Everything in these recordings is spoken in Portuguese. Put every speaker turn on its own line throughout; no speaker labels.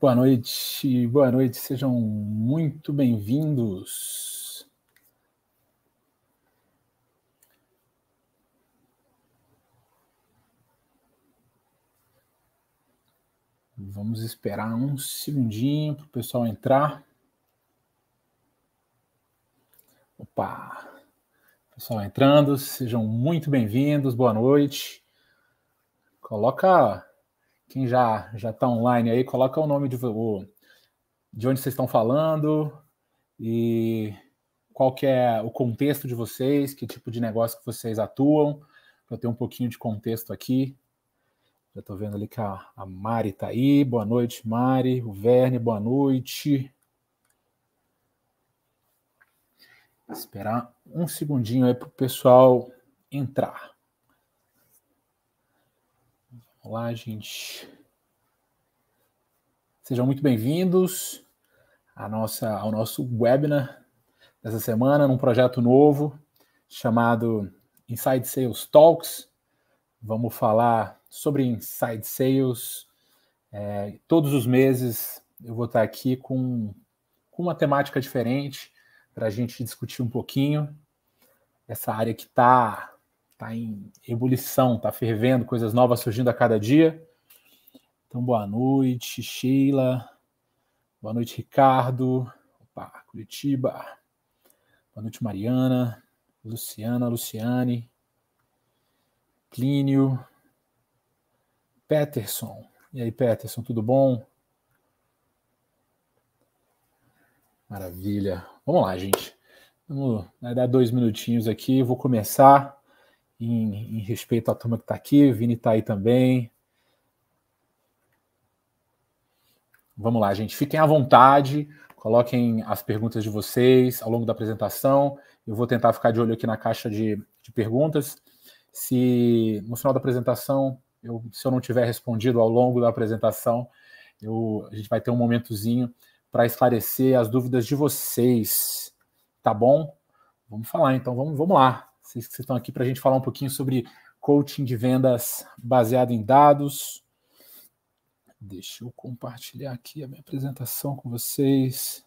Boa noite, boa noite, sejam muito bem-vindos. Vamos esperar um segundinho para o pessoal entrar. Opa! Pessoal entrando, sejam muito bem-vindos, boa noite. Coloca quem já já está online aí, coloca o nome de, o, de onde vocês estão falando e qual que é o contexto de vocês, que tipo de negócio que vocês atuam, para ter um pouquinho de contexto aqui. Já estou vendo ali que a, a Mari está aí. Boa noite, Mari. O Verne, boa noite. Esperar um segundinho aí para o pessoal entrar. Olá, gente. Sejam muito bem-vindos à nossa, ao nosso webinar dessa semana, num projeto novo chamado Inside Sales Talks. Vamos falar sobre Inside Sales. É, todos os meses eu vou estar aqui com, com uma temática diferente para a gente discutir um pouquinho essa área que está está em ebulição, está fervendo, coisas novas surgindo a cada dia. Então, boa noite, Sheila. Boa noite, Ricardo. Opa, Curitiba. Boa noite, Mariana. Luciana, Luciane. Clínio. Peterson. E aí, Peterson, tudo bom? Maravilha. Vamos lá, gente. Vamos dar dois minutinhos aqui. Vou começar em, em respeito à turma que está aqui, o Vini está aí também. Vamos lá, gente, fiquem à vontade, coloquem as perguntas de vocês ao longo da apresentação. Eu vou tentar ficar de olho aqui na caixa de, de perguntas. Se no final da apresentação, eu, se eu não tiver respondido ao longo da apresentação, eu, a gente vai ter um momentozinho para esclarecer as dúvidas de vocês, tá bom? Vamos falar então, vamos, vamos lá. Vocês que estão aqui para a gente falar um pouquinho sobre coaching de vendas baseado em dados. Deixa eu compartilhar aqui a minha apresentação com vocês.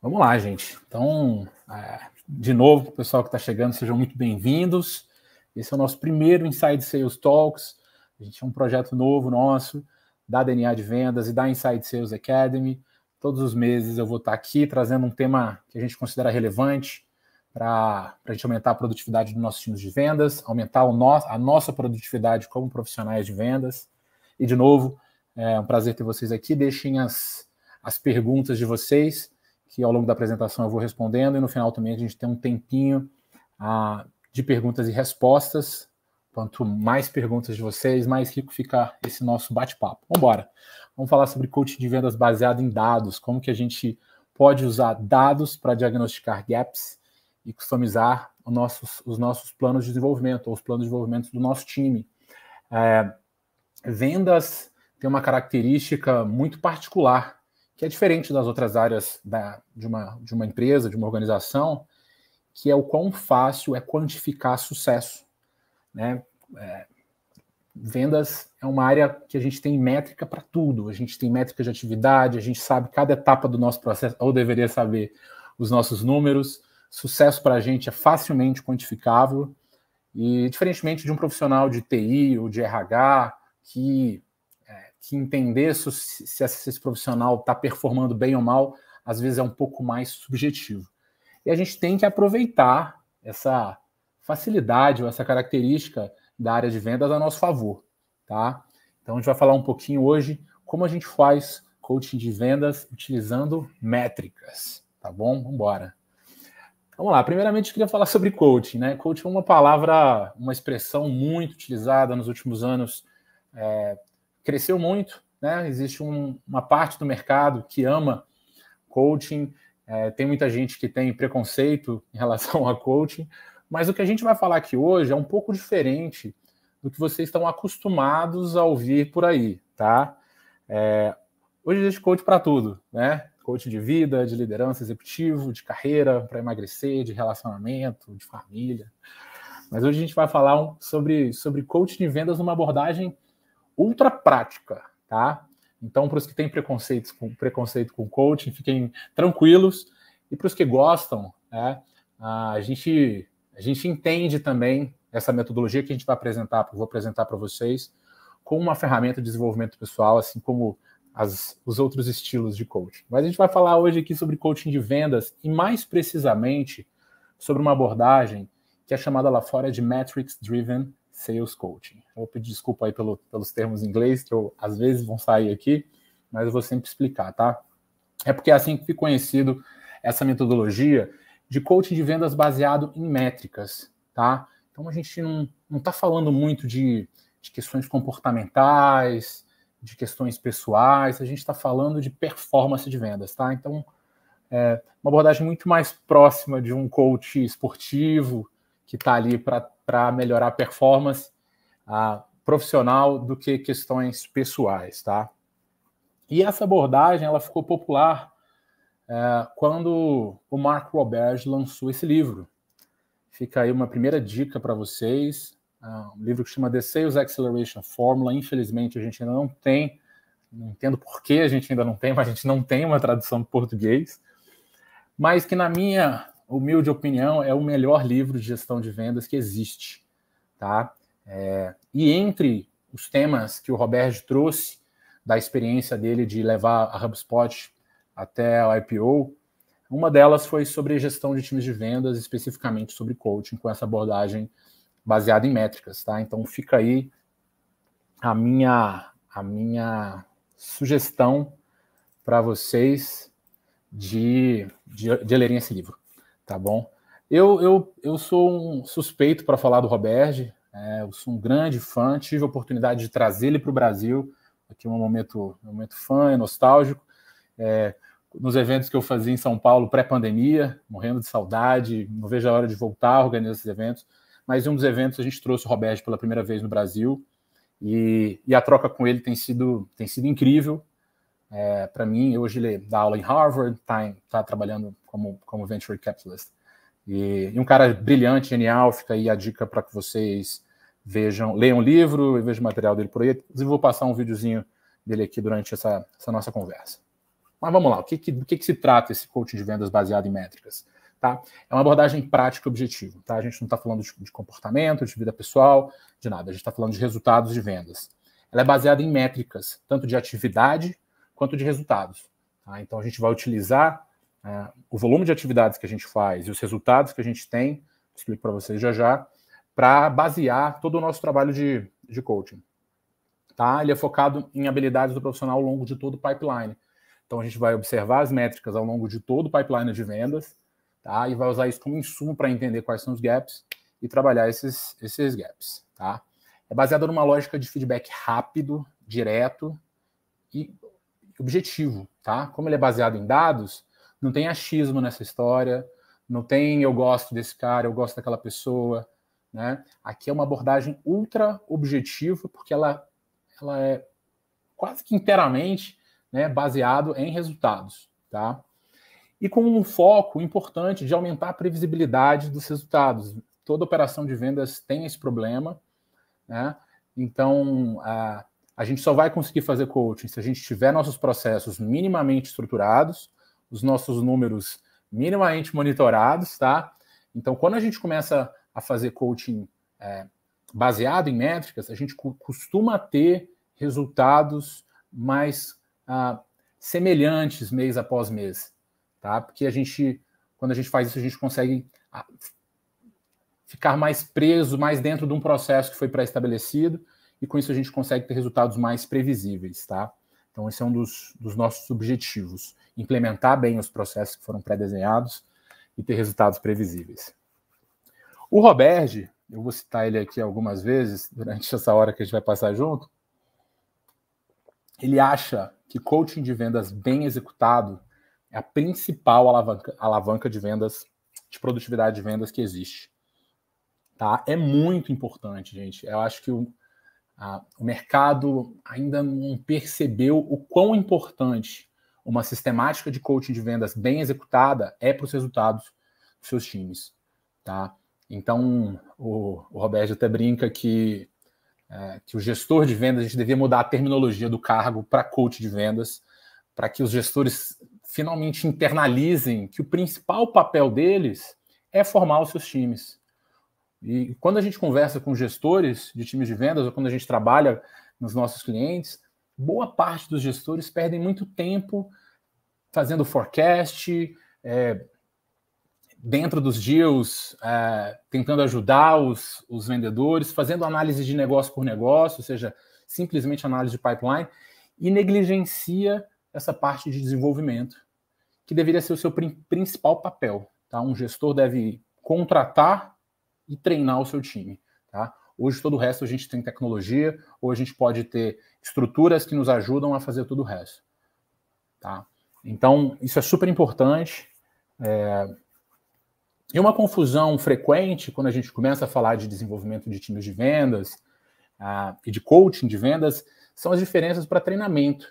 Vamos lá, gente. Então, é, de novo, o pessoal que está chegando, sejam muito bem-vindos. Esse é o nosso primeiro Inside Sales Talks. A gente é um projeto novo nosso da DNA de Vendas e da Inside Sales Academy. Todos os meses eu vou estar aqui trazendo um tema que a gente considera relevante para a gente aumentar a produtividade dos nossos times de vendas, aumentar o no, a nossa produtividade como profissionais de vendas. E, de novo, é um prazer ter vocês aqui. Deixem as, as perguntas de vocês, que ao longo da apresentação eu vou respondendo, e no final também a gente tem um tempinho a ah, de perguntas e respostas Quanto mais perguntas de vocês, mais rico ficar esse nosso bate-papo. Vamos embora. Vamos falar sobre coaching de vendas baseado em dados, como que a gente pode usar dados para diagnosticar gaps e customizar nossos, os nossos planos de desenvolvimento, ou os planos de desenvolvimento do nosso time. É, vendas tem uma característica muito particular, que é diferente das outras áreas da, de, uma, de uma empresa, de uma organização, que é o quão fácil é quantificar sucesso. Né? É, vendas é uma área que a gente tem métrica para tudo. A gente tem métrica de atividade, a gente sabe cada etapa do nosso processo, ou deveria saber os nossos números. Sucesso para a gente é facilmente quantificável. E diferentemente de um profissional de TI ou de RH que, é, que entender se, se esse profissional está performando bem ou mal, às vezes é um pouco mais subjetivo. E a gente tem que aproveitar essa facilidade ou essa característica da área de vendas a nosso favor, tá? Então a gente vai falar um pouquinho hoje como a gente faz coaching de vendas utilizando métricas, tá bom? Vamos embora. Vamos lá. Primeiramente eu queria falar sobre coaching, né? Coaching é uma palavra, uma expressão muito utilizada nos últimos anos, é, cresceu muito, né? Existe um, uma parte do mercado que ama coaching, é, tem muita gente que tem preconceito em relação a coaching, mas o que a gente vai falar aqui hoje é um pouco diferente do que vocês estão acostumados a ouvir por aí, tá? É, hoje existe coach para tudo, né? Coach de vida, de liderança executivo, de carreira, para emagrecer, de relacionamento, de família. Mas hoje a gente vai falar um, sobre, sobre coach de vendas numa abordagem ultra prática, tá? Então, para os que têm preconceitos com, preconceito com coaching, fiquem tranquilos. E para os que gostam, né, a gente a gente entende também essa metodologia que a gente vai apresentar, vou apresentar para vocês, como uma ferramenta de desenvolvimento pessoal, assim como as, os outros estilos de coaching. Mas a gente vai falar hoje aqui sobre coaching de vendas e, mais precisamente, sobre uma abordagem que é chamada lá fora de Metrics Driven Sales Coaching. vou pedir desculpa aí pelo, pelos termos em inglês, que eu, às vezes vão sair aqui, mas eu vou sempre explicar, tá? É porque é assim que fica conhecido essa metodologia de coaching de vendas baseado em métricas, tá? Então a gente não está falando muito de, de questões comportamentais, de questões pessoais, a gente está falando de performance de vendas, tá? Então, é uma abordagem muito mais próxima de um coach esportivo que está ali para melhorar a performance a, profissional do que questões pessoais, tá? E essa abordagem, ela ficou popular é, quando o Mark Roberge lançou esse livro. Fica aí uma primeira dica para vocês, é um livro que chama The Sales Acceleration Formula. Infelizmente, a gente ainda não tem, não entendo por que a gente ainda não tem, mas a gente não tem uma tradução para português. Mas que, na minha humilde opinião, é o melhor livro de gestão de vendas que existe. Tá? É, e entre os temas que o Robert trouxe da experiência dele de levar a HubSpot até o IPO. Uma delas foi sobre gestão de times de vendas, especificamente sobre coaching, com essa abordagem baseada em métricas, tá? Então fica aí a minha a minha sugestão para vocês de, de, de lerem esse livro, tá bom? Eu, eu, eu sou um suspeito para falar do Robert, é, eu sou um grande fã, tive a oportunidade de trazer ele para o Brasil, aqui é um momento, um momento fã e nostálgico, é, nos eventos que eu fazia em São Paulo pré-pandemia, morrendo de saudade, não vejo a hora de voltar a organizar esses eventos. Mas em um dos eventos a gente trouxe o Roberto pela primeira vez no Brasil e, e a troca com ele tem sido, tem sido incrível. É, Para mim, hoje ele dá aula em Harvard, está tá trabalhando como, como venture capitalist. E, e, um cara brilhante, genial, fica aí a dica para que vocês vejam, leiam o livro e vejam o material dele por aí. Inclusive, vou passar um videozinho dele aqui durante essa, essa nossa conversa. Mas vamos lá, o que, que, do que, que se trata esse coaching de vendas baseado em métricas? Tá? É uma abordagem prática e objetiva. Tá? A gente não está falando de, de, comportamento, de vida pessoal, de nada. A gente está falando de resultados de vendas. Ela é baseada em métricas, tanto de atividade quanto de resultados. Tá? Então a gente vai utilizar é, o volume de atividades que a gente faz e os resultados que a gente tem, explico para vocês já já, para basear todo o nosso trabalho de, de coaching. Tá? Ele é focado em habilidades do profissional ao longo de todo o pipeline. Então a gente vai observar as métricas ao longo de todo o pipeline de vendas, tá? E vai usar isso como insumo para entender quais são os gaps e trabalhar esses, esses gaps, tá? É baseado numa lógica de feedback rápido, direto e objetivo, tá? Como ele é baseado em dados, não tem achismo nessa história, não tem eu gosto desse cara, eu gosto daquela pessoa, né? Aqui é uma abordagem ultra objetiva, porque ela, ela é quase que inteiramente né, baseado em resultados, tá? E com um foco importante de aumentar a previsibilidade dos resultados. Toda operação de vendas tem esse problema, né? Então, a, a gente só vai conseguir fazer coaching se a gente tiver nossos processos minimamente estruturados, os nossos números minimamente monitorados, tá? Então, quando a gente começa a fazer coaching é, baseado em métricas, a gente costuma ter resultados mais semelhantes mês após mês, tá? Porque a gente, quando a gente faz isso, a gente consegue ah, ficar mais preso, mais dentro de um processo que foi pré-estabelecido, e com isso a gente consegue ter resultados mais previsíveis, tá? Então, esse é um dos, dos nossos objetivos: implementar bem os processos que foram pré-desenhados e ter resultados previsíveis. O Roberge, eu vou citar ele aqui algumas vezes durante essa hora que a gente vai passar junto. Ele acha que coaching de vendas bem executado é a principal alavanca, alavanca de vendas, de produtividade de vendas que existe. Tá? É muito importante, gente. Eu acho que o, a, o mercado ainda não percebeu o quão importante uma sistemática de coaching de vendas bem executada é para os resultados dos seus times. Tá? Então, o, o Roberto até brinca que é, que o gestor de vendas, a gente devia mudar a terminologia do cargo para coach de vendas, para que os gestores finalmente internalizem que o principal papel deles é formar os seus times. E quando a gente conversa com gestores de times de vendas, ou quando a gente trabalha nos nossos clientes, boa parte dos gestores perdem muito tempo fazendo forecast, é, dentro dos deals, é, tentando ajudar os, os vendedores, fazendo análise de negócio por negócio, ou seja, simplesmente análise de pipeline, e negligencia essa parte de desenvolvimento, que deveria ser o seu principal papel. Tá? Um gestor deve contratar e treinar o seu time. Tá? Hoje, todo o resto, a gente tem tecnologia, ou a gente pode ter estruturas que nos ajudam a fazer todo o resto. Tá? Então, isso é super importante. É, e uma confusão frequente quando a gente começa a falar de desenvolvimento de times de vendas uh, e de coaching de vendas são as diferenças para treinamento.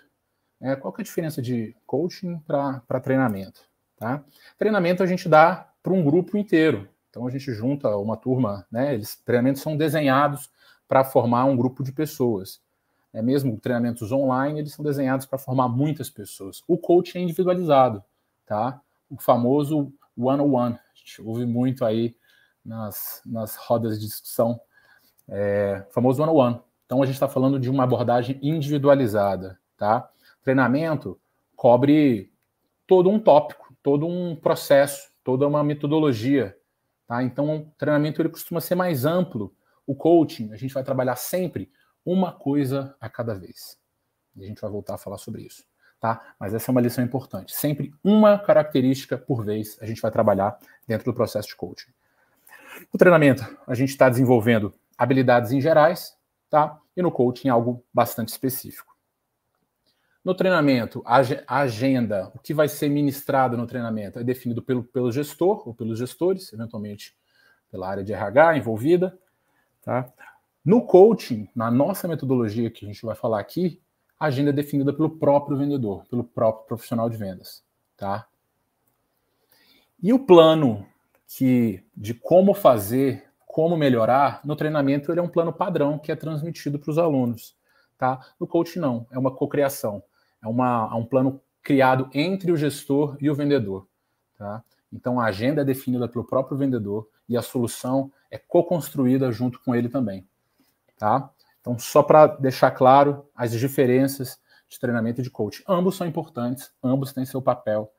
Né? Qual que é a diferença de coaching para treinamento? Tá? Treinamento a gente dá para um grupo inteiro. Então a gente junta uma turma, né? Eles treinamentos são desenhados para formar um grupo de pessoas. É mesmo treinamentos online, eles são desenhados para formar muitas pessoas. O coaching é individualizado, tá? O famoso one on one, ouve muito aí nas, nas rodas de discussão, é, famoso one-on-one. -on -one. Então a gente está falando de uma abordagem individualizada, tá? Treinamento cobre todo um tópico, todo um processo, toda uma metodologia, tá? Então o treinamento ele costuma ser mais amplo. O coaching, a gente vai trabalhar sempre uma coisa a cada vez. E a gente vai voltar a falar sobre isso tá? Mas essa é uma lição importante. Sempre uma característica por vez a gente vai trabalhar dentro do processo de coaching. No treinamento, a gente está desenvolvendo habilidades em gerais, tá? E no coaching, algo bastante específico. No treinamento, a agenda, o que vai ser ministrado no treinamento é definido pelo, pelo gestor ou pelos gestores, eventualmente pela área de RH envolvida, tá? No coaching, na nossa metodologia que a gente vai falar aqui, agenda é definida pelo próprio vendedor, pelo próprio profissional de vendas, tá? E o plano que de como fazer, como melhorar, no treinamento ele é um plano padrão que é transmitido para os alunos, tá? No coach não, é uma cocriação, é uma é um plano criado entre o gestor e o vendedor, tá? Então a agenda é definida pelo próprio vendedor e a solução é co-construída junto com ele também, tá? Então, só para deixar claro as diferenças de treinamento e de coaching. Ambos são importantes, ambos têm seu papel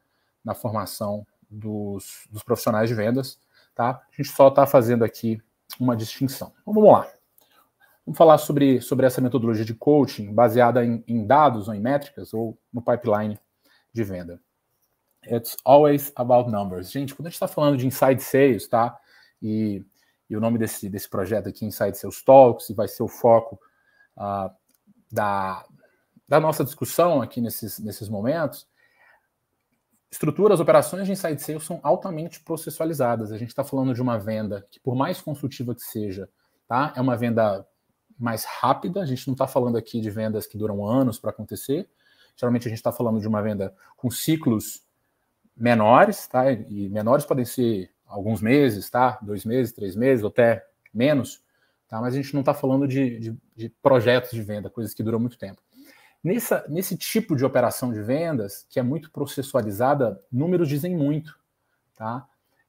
na formação dos, dos profissionais de vendas, tá? A gente só está fazendo aqui uma distinção. Então, vamos lá. Vamos falar sobre, sobre essa metodologia de coaching baseada em, em dados ou em métricas ou no pipeline de venda. It's always about numbers. Gente, quando a gente está falando de inside sales, tá? E e o nome desse, desse projeto aqui, Inside Seus Talks, e vai ser o foco uh, da, da nossa discussão aqui nesses, nesses momentos, estruturas, operações de inside sales são altamente processualizadas. A gente está falando de uma venda que, por mais consultiva que seja, tá? é uma venda mais rápida. A gente não está falando aqui de vendas que duram anos para acontecer. Geralmente a gente está falando de uma venda com ciclos menores, tá? E menores podem ser alguns meses, tá? Dois meses, três meses, ou até menos, tá? Mas a gente não está falando de, de, de, projetos de venda, coisas que duram muito tempo. Nessa, nesse tipo de operação de vendas, que é muito processualizada, números dizem muito, tá?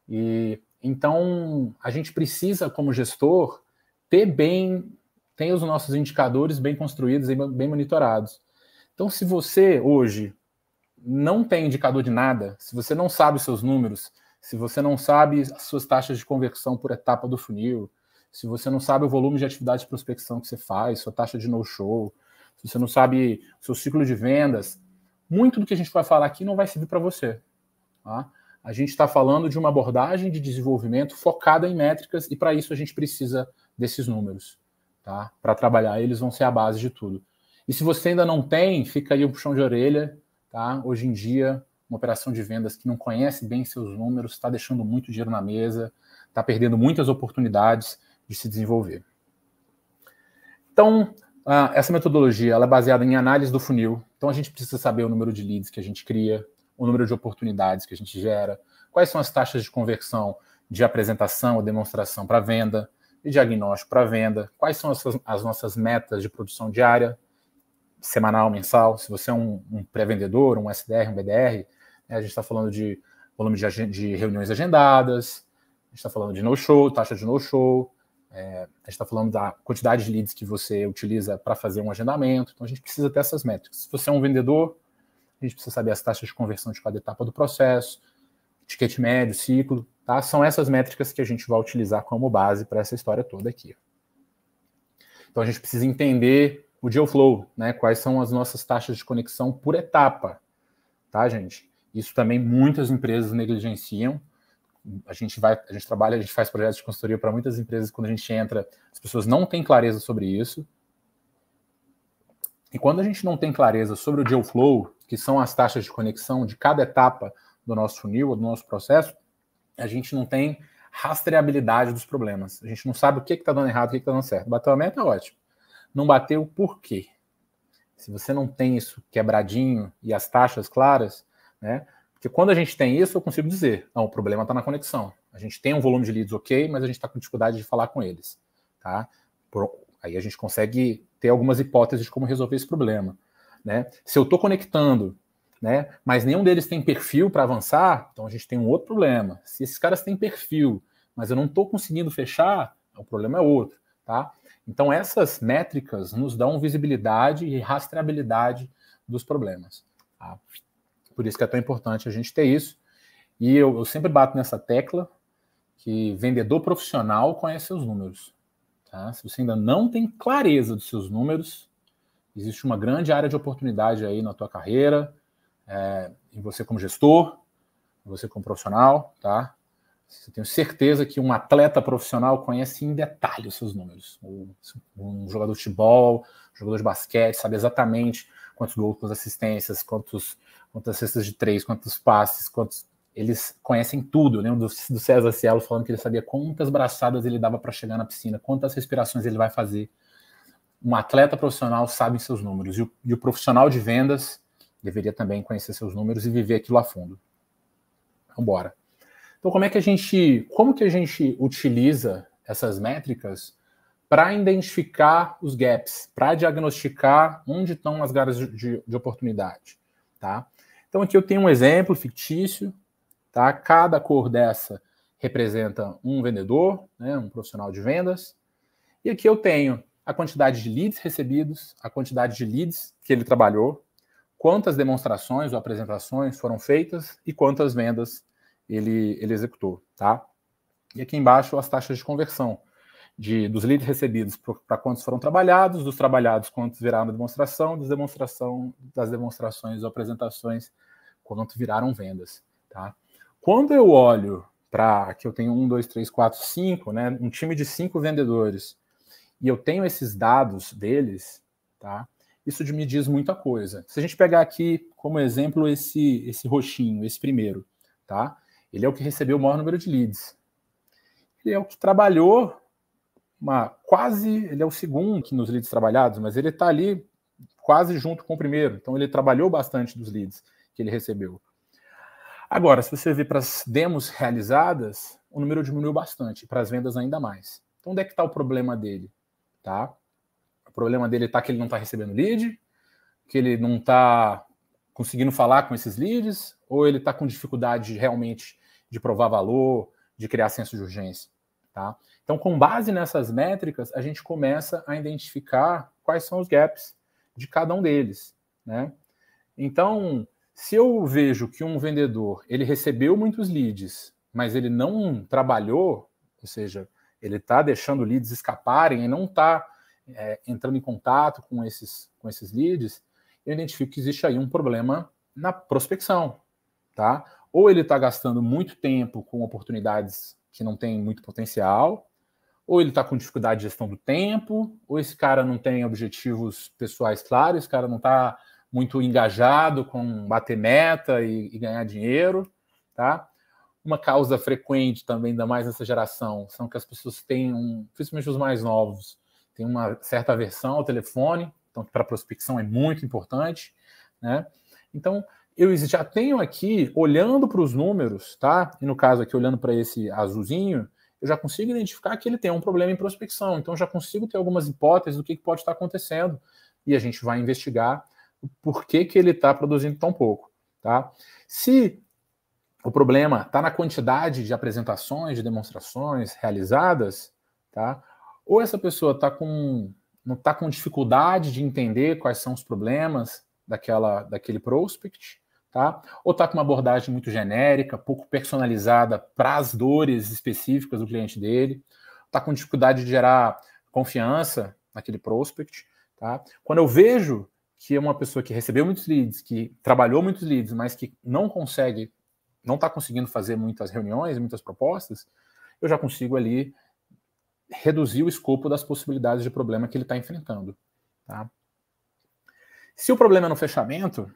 E então a gente precisa, como gestor, ter bem, ter os nossos indicadores bem construídos e bem monitorados. Então, se você hoje não tem indicador de nada, se você não sabe os seus números, se você não sabe as suas taxas de conversão por etapa do funil, se você não sabe o volume de atividade de prospecção que você faz, sua taxa de no-show, se você não sabe o seu ciclo de vendas, muito do que a gente vai falar aqui não vai servir para você. Tá? A gente está falando de uma abordagem de desenvolvimento focada em métricas e para isso a gente precisa desses números. Tá? Para trabalhar, eles vão ser a base de tudo. E se você ainda não tem, fica aí um puxão de orelha. Tá? Hoje em dia, uma operação de vendas que não conhece bem seus números, está deixando muito dinheiro na mesa, está perdendo muitas oportunidades de se desenvolver. Então, essa metodologia é baseada em análise do funil. Então, a gente precisa saber o número de leads que a gente cria, o número de oportunidades que a gente gera, quais são as taxas de conversão de apresentação ou demonstração para venda, de diagnóstico para venda, quais são as nossas metas de produção diária, semanal, mensal. Se você é um, um pré-vendedor, um SDR, um BDR, né, a gente está falando de volume de, de, reuniões agendadas, a gente está falando de no-show, taxa de no-show, é, a gente está falando da quantidade de leads que você utiliza para fazer um agendamento. Então, a gente precisa ter essas métricas. Se você é um vendedor, a gente precisa saber as taxas de conversão de cada etapa do processo, ticket médio, ciclo, tá? São essas métricas que a gente vai utilizar como base para essa história toda aqui. Então a gente precisa entender o GeoFlow, né? Quais são as nossas taxas de conexão por etapa, tá, gente? Isso também muitas empresas negligenciam. A gente vai, a gente trabalha, a gente faz projetos de consultoria para muitas empresas. Quando a gente entra, as pessoas não têm clareza sobre isso. E quando a gente não tem clareza sobre o GeoFlow, que são as taxas de conexão de cada etapa do nosso funil, do nosso processo, a gente não tem rastreabilidade dos problemas. A gente não sabe o que está dando errado, o que está dando certo. Bateu a meta, é ótimo não bateu por quê? Se você não tem isso quebradinho e as taxas claras, né? Porque quando a gente tem isso, eu consigo dizer, não, o problema está na conexão. A gente tem um volume de leads ok, mas a gente está com dificuldade de falar com eles, tá? Por, aí a gente consegue ter algumas hipóteses de como resolver esse problema, né? Se eu estou conectando, né, mas nenhum deles tem perfil para avançar, então a gente tem um outro problema. Se esses caras têm perfil, mas eu não estou conseguindo fechar, o problema é outro. Tá? Então, essas métricas nos dão visibilidade e rastreabilidade dos problemas. Tá? Por isso que é tão importante a gente ter isso. E eu, eu sempre bato nessa tecla que vendedor profissional conhece seus números. Tá? Se você ainda não tem clareza dos seus números, existe uma grande área de oportunidade aí na tua carreira, é, em você como gestor, em você como profissional, tá? Eu tenho certeza que um atleta profissional conhece em detalhe os seus números. Um jogador de futebol, um jogador de basquete, sabe exatamente quantos gols, quantas assistências, quantos, quantas cestas de três, quantos passes, quantos. Eles conhecem tudo. Lembro né? do, do César Cielo falando que ele sabia quantas braçadas ele dava para chegar na piscina, quantas respirações ele vai fazer. Um atleta profissional sabe seus números. E o, e o profissional de vendas deveria também conhecer seus números e viver aquilo a fundo. Vamos embora. Então, como é que a gente, como que a gente utiliza essas métricas para identificar os gaps, para diagnosticar onde estão as garras de, de, de, oportunidade, tá? Então aqui eu tenho um exemplo fictício, tá? Cada cor dessa representa um vendedor, né, um profissional de vendas. E aqui eu tenho a quantidade de leads recebidos, a quantidade de leads que ele trabalhou, quantas demonstrações ou apresentações foram feitas e quantas vendas ele, ele executou, tá? E aqui embaixo as taxas de conversão de, dos leads recebidos para quantos foram trabalhados, dos trabalhados quantos viraram demonstração, das demonstração, das demonstrações ou apresentações quanto viraram vendas, tá? Quando eu olho para que eu tenho um, dois, três, quatro, cinco, né, um time de cinco vendedores e eu tenho esses dados deles, tá? Isso me diz muita coisa. Se a gente pegar aqui como exemplo esse esse roxinho, esse primeiro, tá? Ele é o que recebeu o maior número de leads. Ele é o que trabalhou uma quase, ele é o segundo que nos leads trabalhados, mas ele está ali quase junto com o primeiro. Então ele trabalhou bastante dos leads que ele recebeu. Agora, se você vir para as demos realizadas, o número diminuiu bastante, para as vendas ainda mais. Então, onde é que está o problema dele? Tá? O problema dele está que ele não está recebendo lead, que ele não está conseguindo falar com esses leads, ou ele está com dificuldade realmente de provar valor, de criar senso de urgência. Tá? Então, com base nessas métricas, a gente começa a identificar quais são os gaps de cada um deles. Né? Então, se eu vejo que um vendedor ele recebeu muitos leads, mas ele não trabalhou, ou seja, ele está deixando leads escaparem e não está é, entrando em contato com esses, com esses leads, eu identifico que existe aí um problema na prospecção, tá? ou ele está gastando muito tempo com oportunidades que não têm muito potencial, ou ele está com dificuldade de gestão do tempo, ou esse cara não tem objetivos pessoais claros, esse cara não está muito engajado com bater meta e, e, ganhar dinheiro, tá? Uma causa frequente também, ainda mais nessa geração, são que as pessoas têm, um, principalmente os mais novos, têm uma certa aversão ao telefone, então para prospecção é muito importante, né? Então, eu já tenho aqui, olhando para os números, tá? E no caso aqui, olhando para esse azulzinho, eu já consigo identificar que ele tem um problema em prospecção. Então, já consigo ter algumas hipóteses do que, que pode estar acontecendo. E a gente vai investigar por que que ele está produzindo tão pouco, tá? Se o problema está na quantidade de apresentações, de demonstrações realizadas, tá? Ou essa pessoa está com não está com dificuldade de entender quais são os problemas daquela daquele prospect, tá? Ou está com uma abordagem muito genérica, pouco personalizada para as dores específicas do cliente dele, está com dificuldade de gerar confiança naquele prospect, tá? Quando eu vejo que é uma pessoa que recebeu muitos leads, que trabalhou muitos leads, mas que não consegue, não está conseguindo fazer muitas reuniões, muitas propostas, eu já consigo ali reduzir o escopo das possibilidades de problema que ele está enfrentando, tá? Se o problema é no fechamento,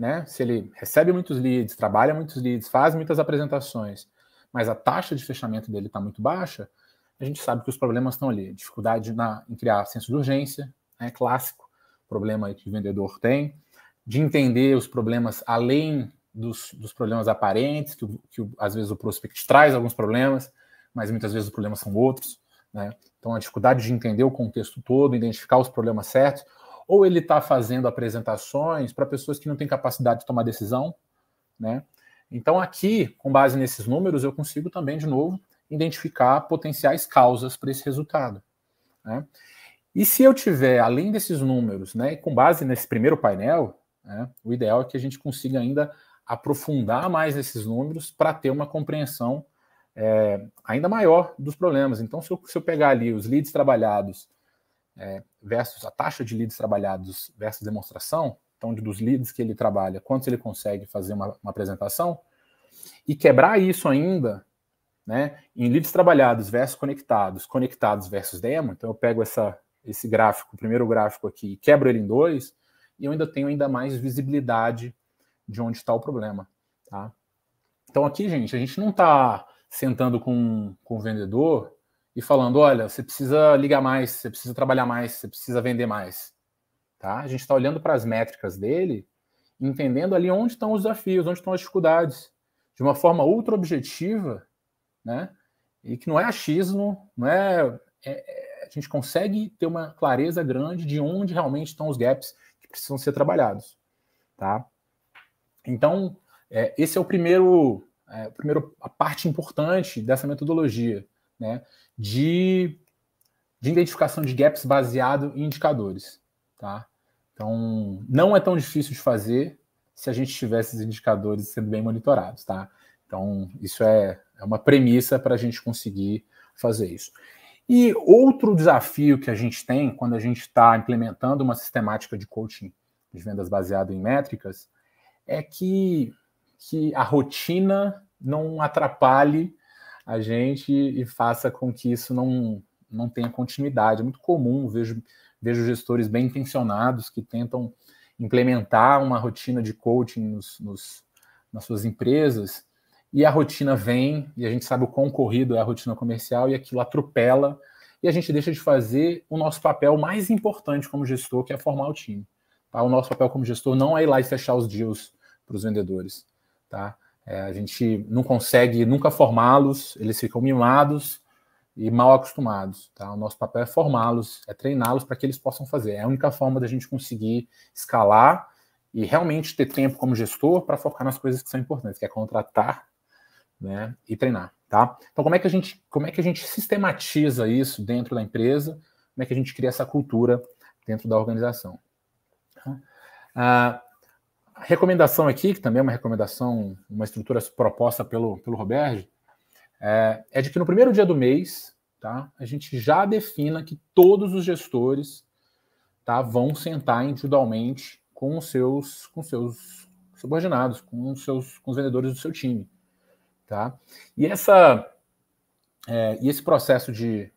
né? Se ele recebe muitos leads, trabalha muitos leads, faz muitas apresentações, mas a taxa de fechamento dele está muito baixa, a gente sabe que os problemas estão ali. Dificuldade na, em criar senso de urgência, né? clássico, problema que o vendedor tem, de entender os problemas além dos, dos problemas aparentes, que, que às vezes o prospect traz alguns problemas, mas muitas vezes os problemas são outros. Né? Então, a dificuldade de entender o contexto todo, identificar os problemas certos, ou ele está fazendo apresentações para pessoas que não têm capacidade de tomar decisão, né? Então, aqui, com base nesses números, eu consigo também, de novo, identificar potenciais causas para esse resultado. Né? E se eu tiver, além desses números, né, com base nesse primeiro painel, né, o ideal é que a gente consiga ainda aprofundar mais esses números para ter uma compreensão é, ainda maior dos problemas. Então, se eu, se eu pegar ali os leads trabalhados é, versus a taxa de leads trabalhados versus demonstração, então dos leads que ele trabalha, quantos ele consegue fazer uma, uma apresentação, e quebrar isso ainda né, em leads trabalhados versus conectados, conectados versus demo, então eu pego essa, esse gráfico, o primeiro gráfico aqui, e quebro ele em dois, e eu ainda tenho ainda mais visibilidade de onde está o problema. Tá? Então aqui, gente, a gente não está sentando com, com o vendedor e falando: olha, você precisa ligar mais, você precisa trabalhar mais, você precisa vender mais. Tá? A gente está olhando para as métricas dele, entendendo ali onde estão os desafios, onde estão as dificuldades, de uma forma ultra objetiva, né? e que não é achismo, não é, é, é a gente consegue ter uma clareza grande de onde realmente estão os gaps que precisam ser trabalhados. Tá? Então, é, esse é o primeiro, é, primeiro, a parte importante dessa metodologia né, de, de identificação de gaps baseado em indicadores. Tá? Então, não é tão difícil de fazer se a gente tivesse esses indicadores sendo bem monitorados. Tá? Então, isso é, é uma premissa para a gente conseguir fazer isso. E outro desafio que a gente tem quando a gente está implementando uma sistemática de coaching de vendas baseado em métricas é que, que a rotina não atrapalhe a gente e faça com que isso não, não tenha continuidade. É muito comum, vejo, vejo gestores bem intencionados que tentam implementar uma rotina de coaching nos, nos, nas suas empresas e a rotina vem, e a gente sabe o quão corrido é a rotina comercial, e aquilo atropela, e a gente deixa de fazer o nosso papel mais importante como gestor, que é formar o time. Tá? O nosso papel como gestor não é ir lá e fechar os deals para os vendedores. Tá? É, a gente não consegue nunca formá-los, eles ficam mimados e mal acostumados. Tá? O nosso papel é formá-los, é treiná-los para que eles possam fazer. É a única forma da gente conseguir escalar e realmente ter tempo como gestor para focar nas coisas que são importantes, que é contratar né, e treinar. Tá? Então, como é, que a gente, como é que a gente sistematiza isso dentro da empresa? Como é que a gente cria essa cultura dentro da organização? Tá? Ah, recomendação aqui, que também é uma recomendação, uma estrutura proposta pelo, pelo Roberge, é, é de que no primeiro dia do mês, tá, a gente já defina que todos os gestores tá, vão sentar individualmente com os seus, com seus subordinados, com os seus com os vendedores do seu time. Tá? E, essa, é, e esse processo de,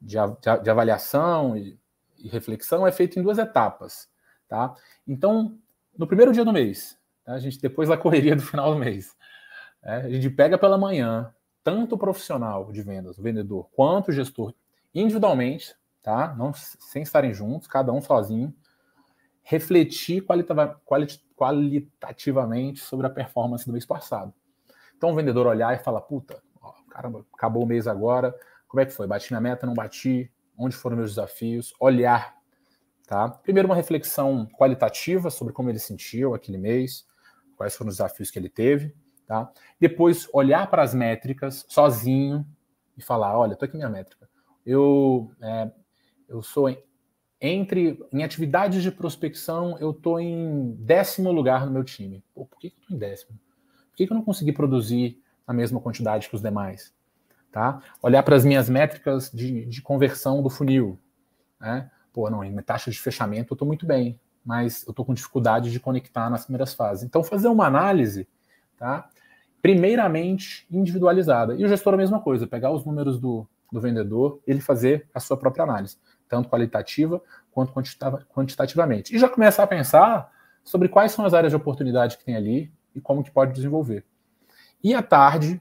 de, de avaliação e, e reflexão é feito em duas etapas. Tá? Então, no primeiro dia do mês. Tá? A gente depois da correria do final do mês. Né? a gente pega pela manhã, tanto o profissional de vendas, o vendedor, quanto o gestor, individualmente, tá? Não, sem estarem juntos, cada um sozinho, refletir qualitativamente sobre a performance do mês passado. Então o vendedor olhar e falar, puta, ó, caramba, acabou o mês agora, como é que foi? Bati na meta, não bati? Onde foram meus desafios? Olhar Tá? Primeiro, uma reflexão qualitativa sobre como ele sentiu aquele mês, quais foram os desafios que ele teve. Tá? Depois, olhar para as métricas sozinho e falar: olha, estou aqui minha métrica. Eu, é, eu sou em, entre em atividades de prospecção, eu estou em décimo lugar no meu time. Pô, por que, que eu estou em décimo? Por que, que eu não consegui produzir a mesma quantidade que os demais? Tá? Olhar para as minhas métricas de, de conversão do funil. Né? pô, não, em taxa de fechamento eu estou muito bem, mas eu estou com dificuldade de conectar nas primeiras fases. Então, fazer uma análise, tá? Primeiramente individualizada. E o gestor a mesma coisa, pegar os números do, do vendedor, ele fazer a sua própria análise, tanto qualitativa quanto quantitativamente. E já começar a pensar sobre quais são as áreas de oportunidade que tem ali e como que pode desenvolver. E à tarde,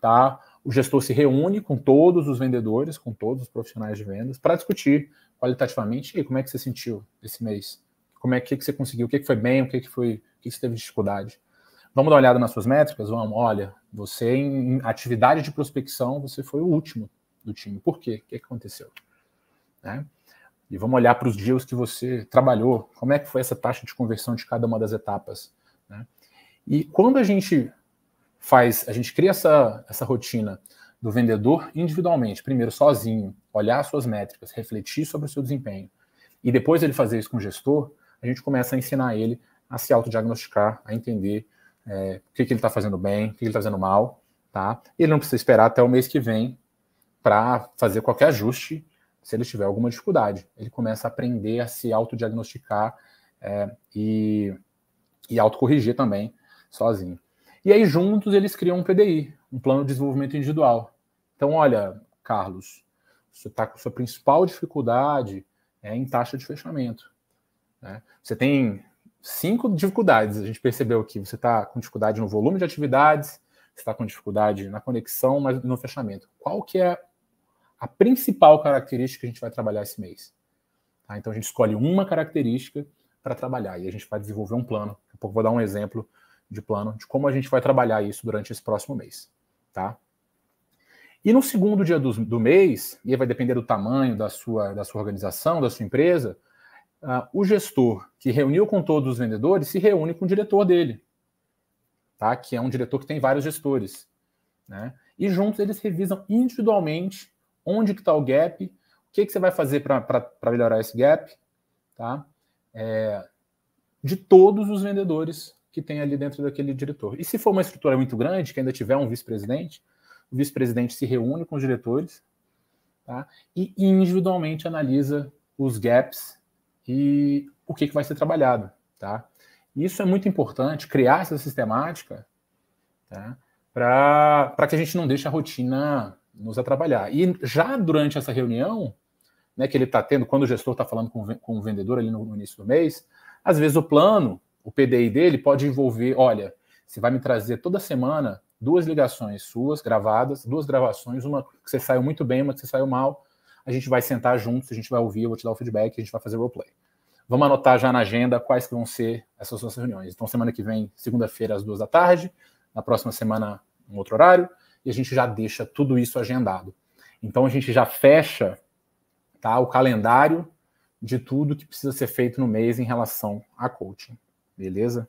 tá? O gestor se reúne com todos os vendedores, com todos os profissionais de vendas, para discutir qualitativamente e como é que você sentiu esse mês, como é que, que você conseguiu, o que, que foi bem, o que, que foi, o que, que você teve dificuldade. Vamos dar uma olhada nas suas métricas? Vamos, olha, você em atividade de prospecção, você foi o último do time. Por quê? O que, que aconteceu? Né? E vamos olhar para os dias que você trabalhou, como é que foi essa taxa de conversão de cada uma das etapas. Né? E quando a gente faz, a gente cria essa, essa rotina do vendedor individualmente, primeiro sozinho, olhar suas métricas, refletir sobre o seu desempenho, e depois ele fazer isso com o gestor, a gente começa a ensinar ele a se autodiagnosticar, a entender é, o que, que ele está fazendo bem, o que, que ele está fazendo mal, tá? Ele não precisa esperar até o mês que vem para fazer qualquer ajuste se ele tiver alguma dificuldade. Ele começa a aprender a se autodiagnosticar é, e, e autocorrigir também sozinho. E aí, juntos, eles criam um PDI, um plano de desenvolvimento individual. Então, olha, Carlos, você está com sua principal dificuldade é em taxa de fechamento. Né? Você tem cinco dificuldades, a gente percebeu aqui. Você está com dificuldade no volume de atividades, você está com dificuldade na conexão, mas no fechamento. Qual que é a principal característica que a gente vai trabalhar esse mês? Tá? Então, a gente escolhe uma característica para trabalhar e a gente vai desenvolver um plano. Daqui a pouco vou dar um exemplo de plano de como a gente vai trabalhar isso durante esse próximo mês, tá? E no segundo dia do, do mês, e aí vai depender do tamanho da sua, da sua organização, da sua empresa, uh, o gestor que reuniu com todos os vendedores se reúne com o diretor dele, tá? Que é um diretor que tem vários gestores, né? E juntos eles revisam individualmente onde que está o gap, o que, que você vai fazer para melhorar esse gap, tá? É, de todos os vendedores que tem ali dentro daquele diretor. E se for uma estrutura muito grande, que ainda tiver um vice-presidente, o vice-presidente se reúne com os diretores tá? e individualmente analisa os gaps e o que, que vai ser trabalhado. Tá? Isso é muito importante, criar essa sistemática tá? para que a gente não deixe a rotina nos atrapalhar. E já durante essa reunião, né, que ele está tendo, quando o gestor está falando com, com o vendedor ali no início do mês, às vezes o plano o PDI dele pode envolver, olha, você vai me trazer toda semana duas ligações suas gravadas, duas gravações, uma que você saiu muito bem, uma que você saiu mal. A gente vai sentar juntos, a gente vai ouvir, eu vou te dar o feedback, a gente vai fazer roleplay. Vamos anotar já na agenda quais que vão ser essas nossas reuniões. Então, semana que vem, segunda-feira, às duas da tarde, na próxima semana, um outro horário, e a gente já deixa tudo isso agendado. Então, a gente já fecha tá, o calendário de tudo que precisa ser feito no mês em relação a coaching. Beleza?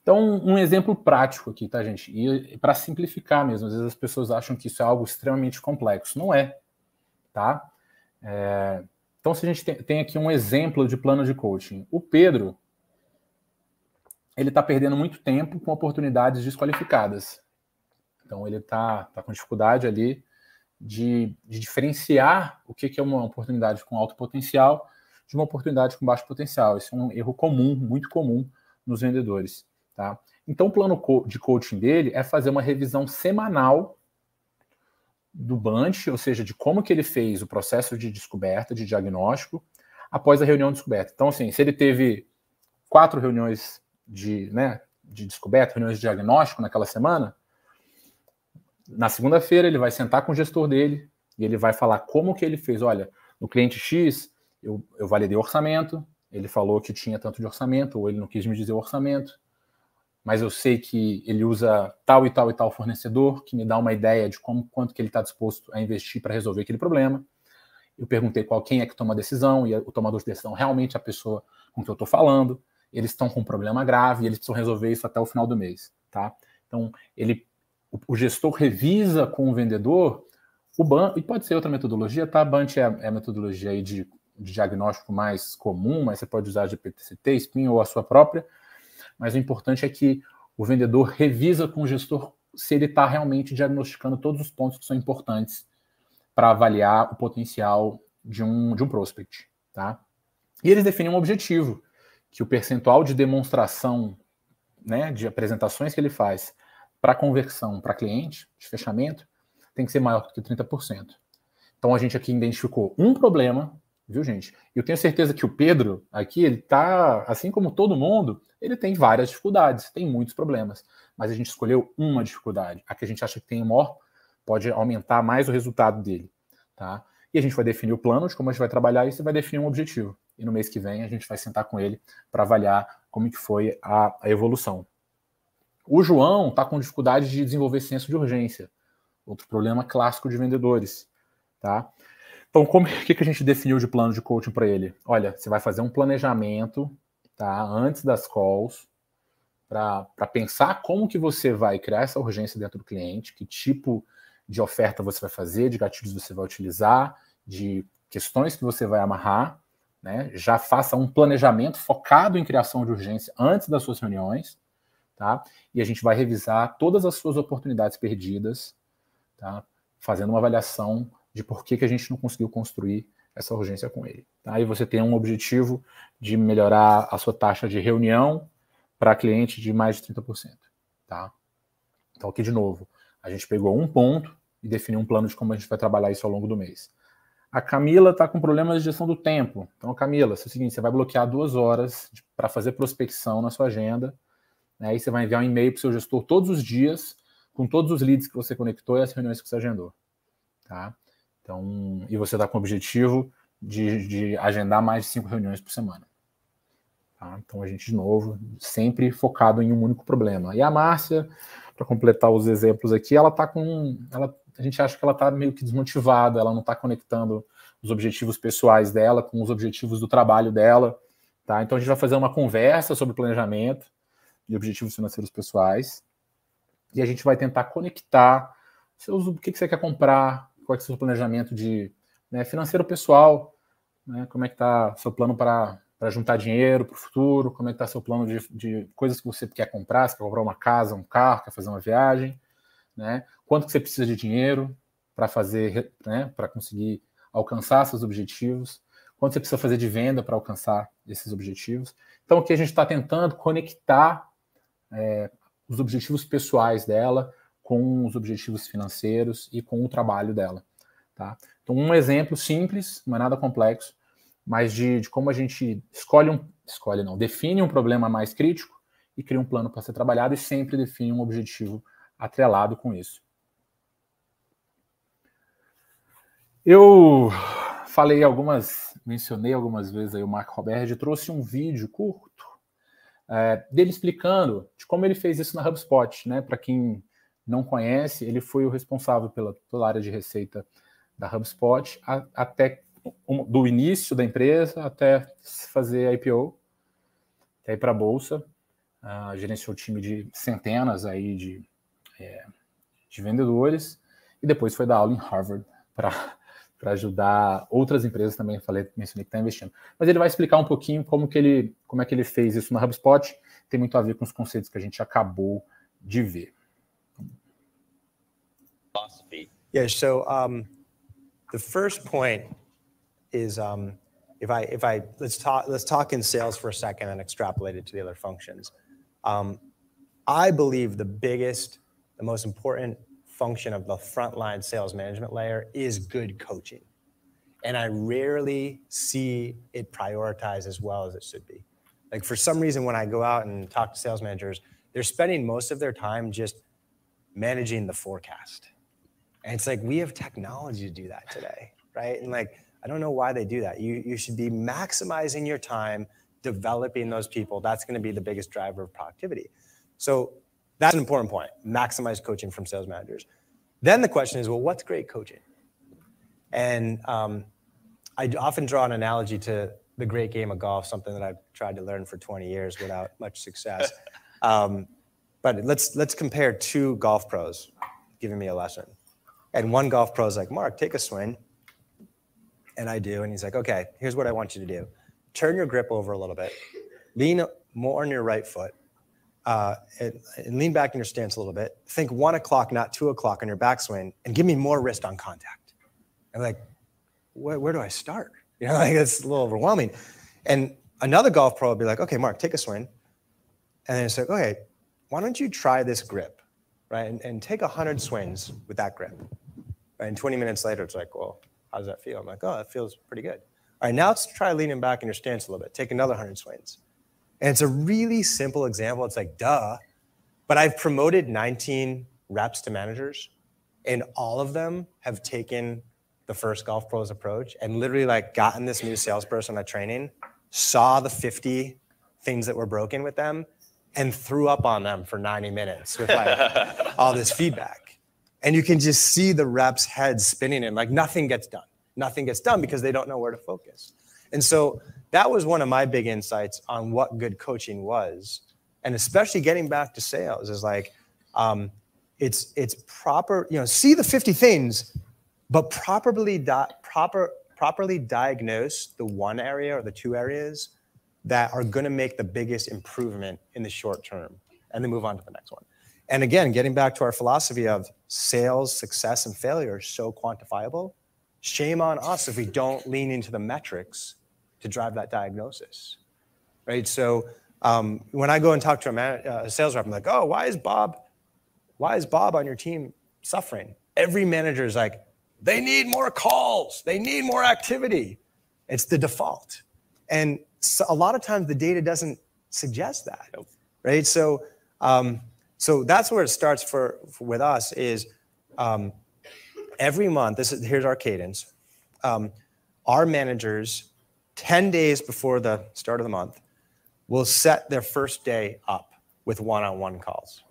Então, um exemplo prático aqui, tá, gente? E para simplificar mesmo, às vezes as pessoas acham que isso é algo extremamente complexo. Não é, tá? É... Então, se a gente tem aqui um exemplo de plano de coaching, o Pedro, ele está perdendo muito tempo com oportunidades desqualificadas. Então, ele está tá com dificuldade ali de, de diferenciar o que, que é uma oportunidade com alto potencial de uma oportunidade com baixo potencial. Isso é um erro comum, muito comum nos vendedores. Tá? Então, o plano de coaching dele é fazer uma revisão semanal do bunch, ou seja, de como que ele fez o processo de descoberta, de diagnóstico, após a reunião de descoberta. Então, assim, se ele teve quatro reuniões de, né, de descoberta, reuniões de diagnóstico naquela semana, na segunda-feira ele vai sentar com o gestor dele e ele vai falar como que ele fez. Olha, no cliente X eu, eu validei o orçamento, ele falou que tinha tanto de orçamento, ou ele não quis me dizer o orçamento, mas eu sei que ele usa tal e tal e tal fornecedor, que me dá uma ideia de como, quanto que ele está disposto a investir para resolver aquele problema. Eu perguntei qual quem é que toma a decisão, e o tomador de decisão realmente é a pessoa com que eu estou falando. Eles estão com um problema grave, e eles precisam resolver isso até o final do mês. Tá? Então, ele, o, o gestor revisa com o vendedor o BAN, e pode ser outra metodologia, tá? BANT é, é a metodologia aí de de diagnóstico mais comum, mas você pode usar a GPTCT, SPIN ou a sua própria. Mas o importante é que o vendedor revisa com o gestor se ele está realmente diagnosticando todos os pontos que são importantes para avaliar o potencial de um, de um prospect. Tá? E eles definem um objetivo, que o percentual de demonstração né, de apresentações que ele faz para conversão para cliente, de fechamento, tem que ser maior do que 30%. Então a gente aqui identificou um problema viu, gente? Eu tenho certeza que o Pedro aqui, ele tá, assim como todo mundo, ele tem várias dificuldades, tem muitos problemas, mas a gente escolheu uma dificuldade, a que a gente acha que tem o maior, pode aumentar mais o resultado dele, tá? E a gente vai definir o plano de como a gente vai trabalhar isso e vai definir um objetivo. E no mês que vem a gente vai sentar com ele para avaliar como que foi a, a evolução. O João está com dificuldade de desenvolver senso de urgência, outro problema clássico de vendedores, tá? Então, como que, que a gente definiu de plano de coaching para ele? Olha, você vai fazer um planejamento tá, antes das calls para pensar como que você vai criar essa urgência dentro do cliente, que tipo de oferta você vai fazer, de gatilhos você vai utilizar, de questões que você vai amarrar, né? Já faça um planejamento focado em criação de urgência antes das suas reuniões, tá? E a gente vai revisar todas as suas oportunidades perdidas, tá? Fazendo uma avaliação de por que, que a gente não conseguiu construir essa urgência com ele. Aí tá? você tem um objetivo de melhorar a sua taxa de reunião para cliente de mais de 30%. Tá? Então, aqui de novo, a gente pegou um ponto e definiu um plano de como a gente vai trabalhar isso ao longo do mês. A Camila está com problemas de gestão do tempo. Então, Camila, é o seguinte: você vai bloquear duas horas para fazer prospecção na sua agenda. Né? aí você vai enviar um e-mail para o seu gestor todos os dias, com todos os leads que você conectou e as reuniões que você agendou. Tá? Então, e você está com o objetivo de, de, agendar mais de cinco reuniões por semana. Tá? Então, a gente, de novo, sempre focado em um único problema. E a Márcia, para completar os exemplos aqui, ela está com. Ela, a gente acha que ela está meio que desmotivada, ela não está conectando os objetivos pessoais dela com os objetivos do trabalho dela. Tá? Então, a gente vai fazer uma conversa sobre planejamento e objetivos financeiros pessoais. E a gente vai tentar conectar seus, o que, que você quer comprar, qual é o seu planejamento de né, financeiro pessoal, né, como é que está seu plano para juntar dinheiro para o futuro, como é que está seu plano de, de, coisas que você quer comprar, se quer comprar uma casa, um carro, quer fazer uma viagem, né, quanto que você precisa de dinheiro para fazer, né, para conseguir alcançar seus objetivos, quanto você precisa fazer de venda para alcançar esses objetivos. Então, aqui a gente está tentando conectar é, os objetivos pessoais dela com os objetivos financeiros e com o trabalho dela. Tá? Então, um exemplo simples, não é nada complexo, mas de, de como a gente escolhe um, escolhe não, define um problema mais crítico e cria um plano para ser trabalhado e sempre define um objetivo atrelado com isso. Eu falei algumas, mencionei algumas vezes aí o Marco Roberge, trouxe um vídeo curto é, dele explicando de como ele fez isso na HubSpot, né? Para quem não conhece, ele foi o responsável pela, área de receita da HubSpot a, até um, do início da empresa até fazer a IPO, até ir para a bolsa. Uh, gerenciou o time de centenas aí de, é, de vendedores e depois foi dar aula em Harvard para para ajudar outras empresas também, falei, mencionei que está investindo. Mas ele vai explicar um pouquinho como que ele, como é que ele fez isso na HubSpot, tem muito a ver com os conceitos que a gente acabou de ver.
philosophy? Yeah. So um, the first point is um, if I if I let's talk let's talk in sales for a second and extrapolate it to the other functions. Um, I believe the biggest, the most important function of the frontline sales management layer is good coaching, and I rarely see it prioritized as well as it should be. Like for some reason, when I go out and talk to sales managers, they're spending most of their time just managing the forecast and it's like we have technology to do that today, right? And like I don't know why they do that. You you should be maximizing your time developing those people. That's going to be the biggest driver of productivity. So that's an important point. Maximize coaching from sales managers. Then the question is, well, what's great coaching? And um, I often draw an analogy to the great game of golf, something that I've tried to learn for 20 years without much success. Um, but let's let's compare two golf pros giving me a lesson. And one golf pro is like, Mark, take a swing. And I do. And he's like, okay, here's what I want you to do turn your grip over a little bit, lean more on your right foot, uh, and, and, lean back in your stance a little bit. Think one o'clock, not two o'clock on your backswing, and give me more wrist on contact. And like, where, where do I start? You know, like it's a little overwhelming. And another golf pro would be like, okay, Mark, take a swing. And then it's like, okay, why don't you try this grip, right? And, and take 100 swings with that grip. And 20 minutes later, it's like, well, how does that feel? I'm like, oh, that feels pretty good. All right, now let's try leaning back in your stance a little bit. Take another 100 swings. And it's a really simple example. It's like, duh. But I've promoted 19 reps to managers, and all of them have taken the first golf pros approach and literally like gotten this new salesperson at training, saw the 50 things that were broken with them, and threw up on them for 90 minutes with like all this feedback. And you can just see the rep's head spinning in, like nothing gets done. Nothing gets done because they don't know where to focus. And so that was one of my big insights on what good coaching was. And especially getting back to sales is like, um, it's it's proper, you know, see the 50 things, but properly di- proper properly diagnose the one area or the two areas that are going to make the biggest improvement in the short term and then move on to the next one. And again, getting back to our philosophy of sales, success, and failure is so quantifiable. Shame on us if we don't lean into the metrics to drive that diagnosis, right? So um, when I go and talk to a, man, uh, a sales rep, I'm like, "Oh, why is Bob? Why is Bob on your team suffering?" Every manager is like, "They need more calls. They need more activity." It's the default, and so a lot of times the data doesn't suggest that, right? So um, so that's where it starts for, for with us is um, every month. This is here's our cadence. Um, our managers, ten days before the start of the month, will set their first day up with one-on-one calls,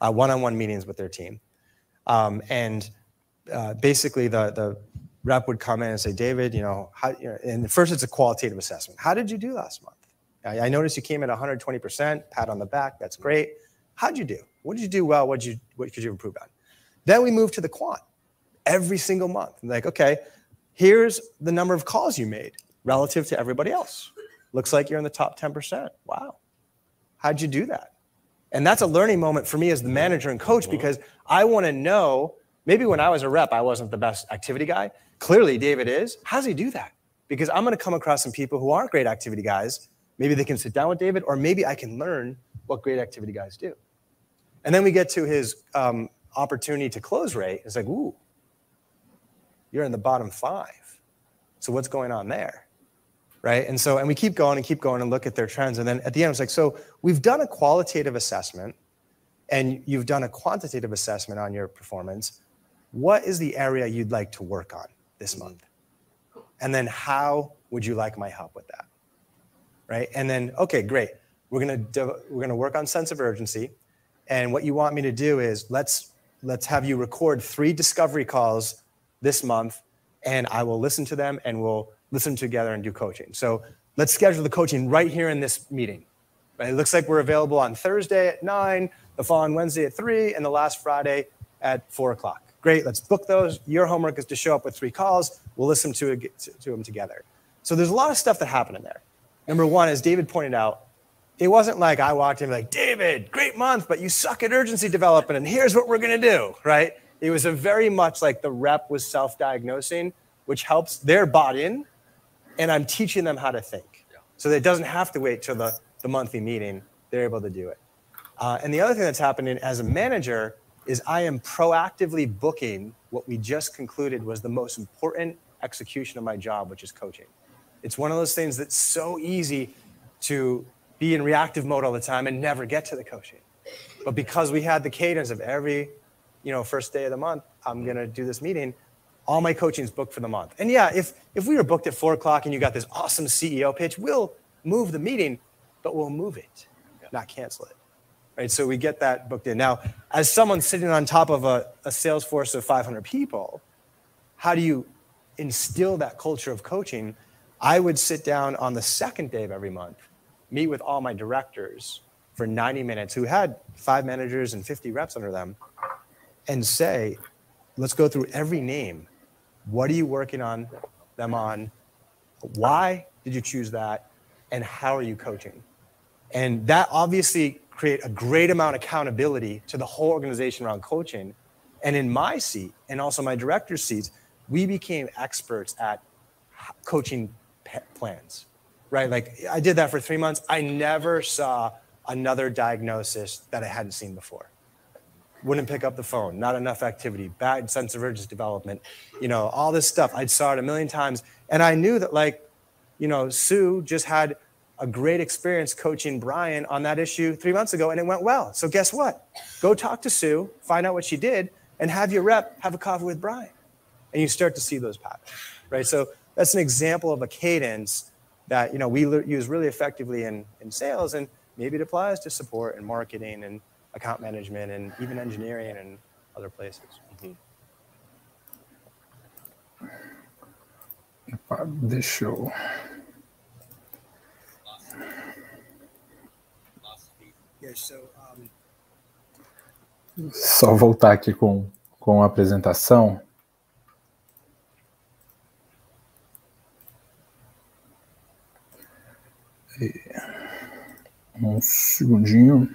uh, one-on-one meetings with their team, um, and uh, basically the the rep would come in and say, David, you know, how, you know, and first it's a qualitative assessment. How did you do last month? I, I noticed you came at 120%, pat on the back, that's great. How'd you do? What did you do well? What did you what could you improve on? Then we move to the quant every single month. like, okay, here's the number of calls you made relative to everybody else. Looks like you're in the top 10%. Wow. How'd you do that? And that's a learning moment for me as the manager and coach mm-hmm. because I want to know maybe when I was a rep, I wasn't the best activity guy. Clearly, David is. How does he do that? Because I'm going to come across some people who aren't great activity guys. Maybe they can sit down with David, or maybe I can learn what great activity guys do. And then we get to his um, opportunity to close rate. It's like, ooh, you're in the bottom five. So what's going on there? Right. And so, and we keep going and keep going and look at their trends. And then at the end, it's like, so we've done a qualitative assessment and you've done a quantitative assessment on your performance. What is the area you'd like to work on this mm-hmm. month? And then how would you like my help with that? Right. And then, okay, great. We're going to, we're going to work on sense of urgency and what you want me to do is let's let's have you record three discovery calls this month and i will listen to them and we'll listen together and do coaching so let's schedule the coaching right here in this meeting it looks like we're available on thursday at 9 the following wednesday at 3 and the last friday at 4 o'clock great let's book those your homework is to show up with three calls we'll listen to, to, to them together so there's a lot of stuff that happened in there number one as david pointed out it wasn't like I walked in like, David, great month, but you suck at urgency development, and here's what we're gonna do, right? It was a very much like the rep was self-diagnosing, which helps their bought in and I'm teaching them how to think. Yeah. So that it doesn't have to wait till the, the monthly meeting, they're able to do it. Uh, and the other thing that's happening as a manager is I am proactively booking what we just concluded was the most important execution of my job, which is coaching. It's one of those things that's so easy to be in reactive mode all the time and never get to the coaching. But because we had the cadence of every, you know, first day of the month, I'm gonna do this meeting. All my coaching is booked for the month. And yeah, if if we were booked at four o'clock and you got this awesome CEO pitch, we'll move the meeting, but we'll move it, not cancel it. Right. So we get that booked in. Now, as someone sitting on top of a, a sales force of 500 people, how do you instill that culture of coaching? I would sit down on the second day of every month meet with all my directors for 90 minutes who had five managers and 50 reps under them and say, let's go through every name. What are you working on them on? Why did you choose that? And how are you coaching? And that obviously create a great amount of accountability to the whole organization around coaching. And in my seat and also my director's seats, we became experts at coaching plans right? Like I did that for three months. I never saw another diagnosis that I hadn't seen before. Wouldn't pick up the phone, not enough activity, bad sense of urgency development, you know, all this stuff. I'd saw it a million times. And I knew that, like, you know, Sue just had a great experience coaching Brian on that issue three months ago and it went well. So guess what? Go talk to Sue, find out what she did, and have your rep have a coffee with Brian. And you start to see those patterns, right? So that's an example of a cadence that you know we use really effectively in, in sales and maybe it applies to support and marketing and account management and even engineering and other places mm-hmm.
about this show um, Só voltar aqui com, com a apresentação. Um segundinho.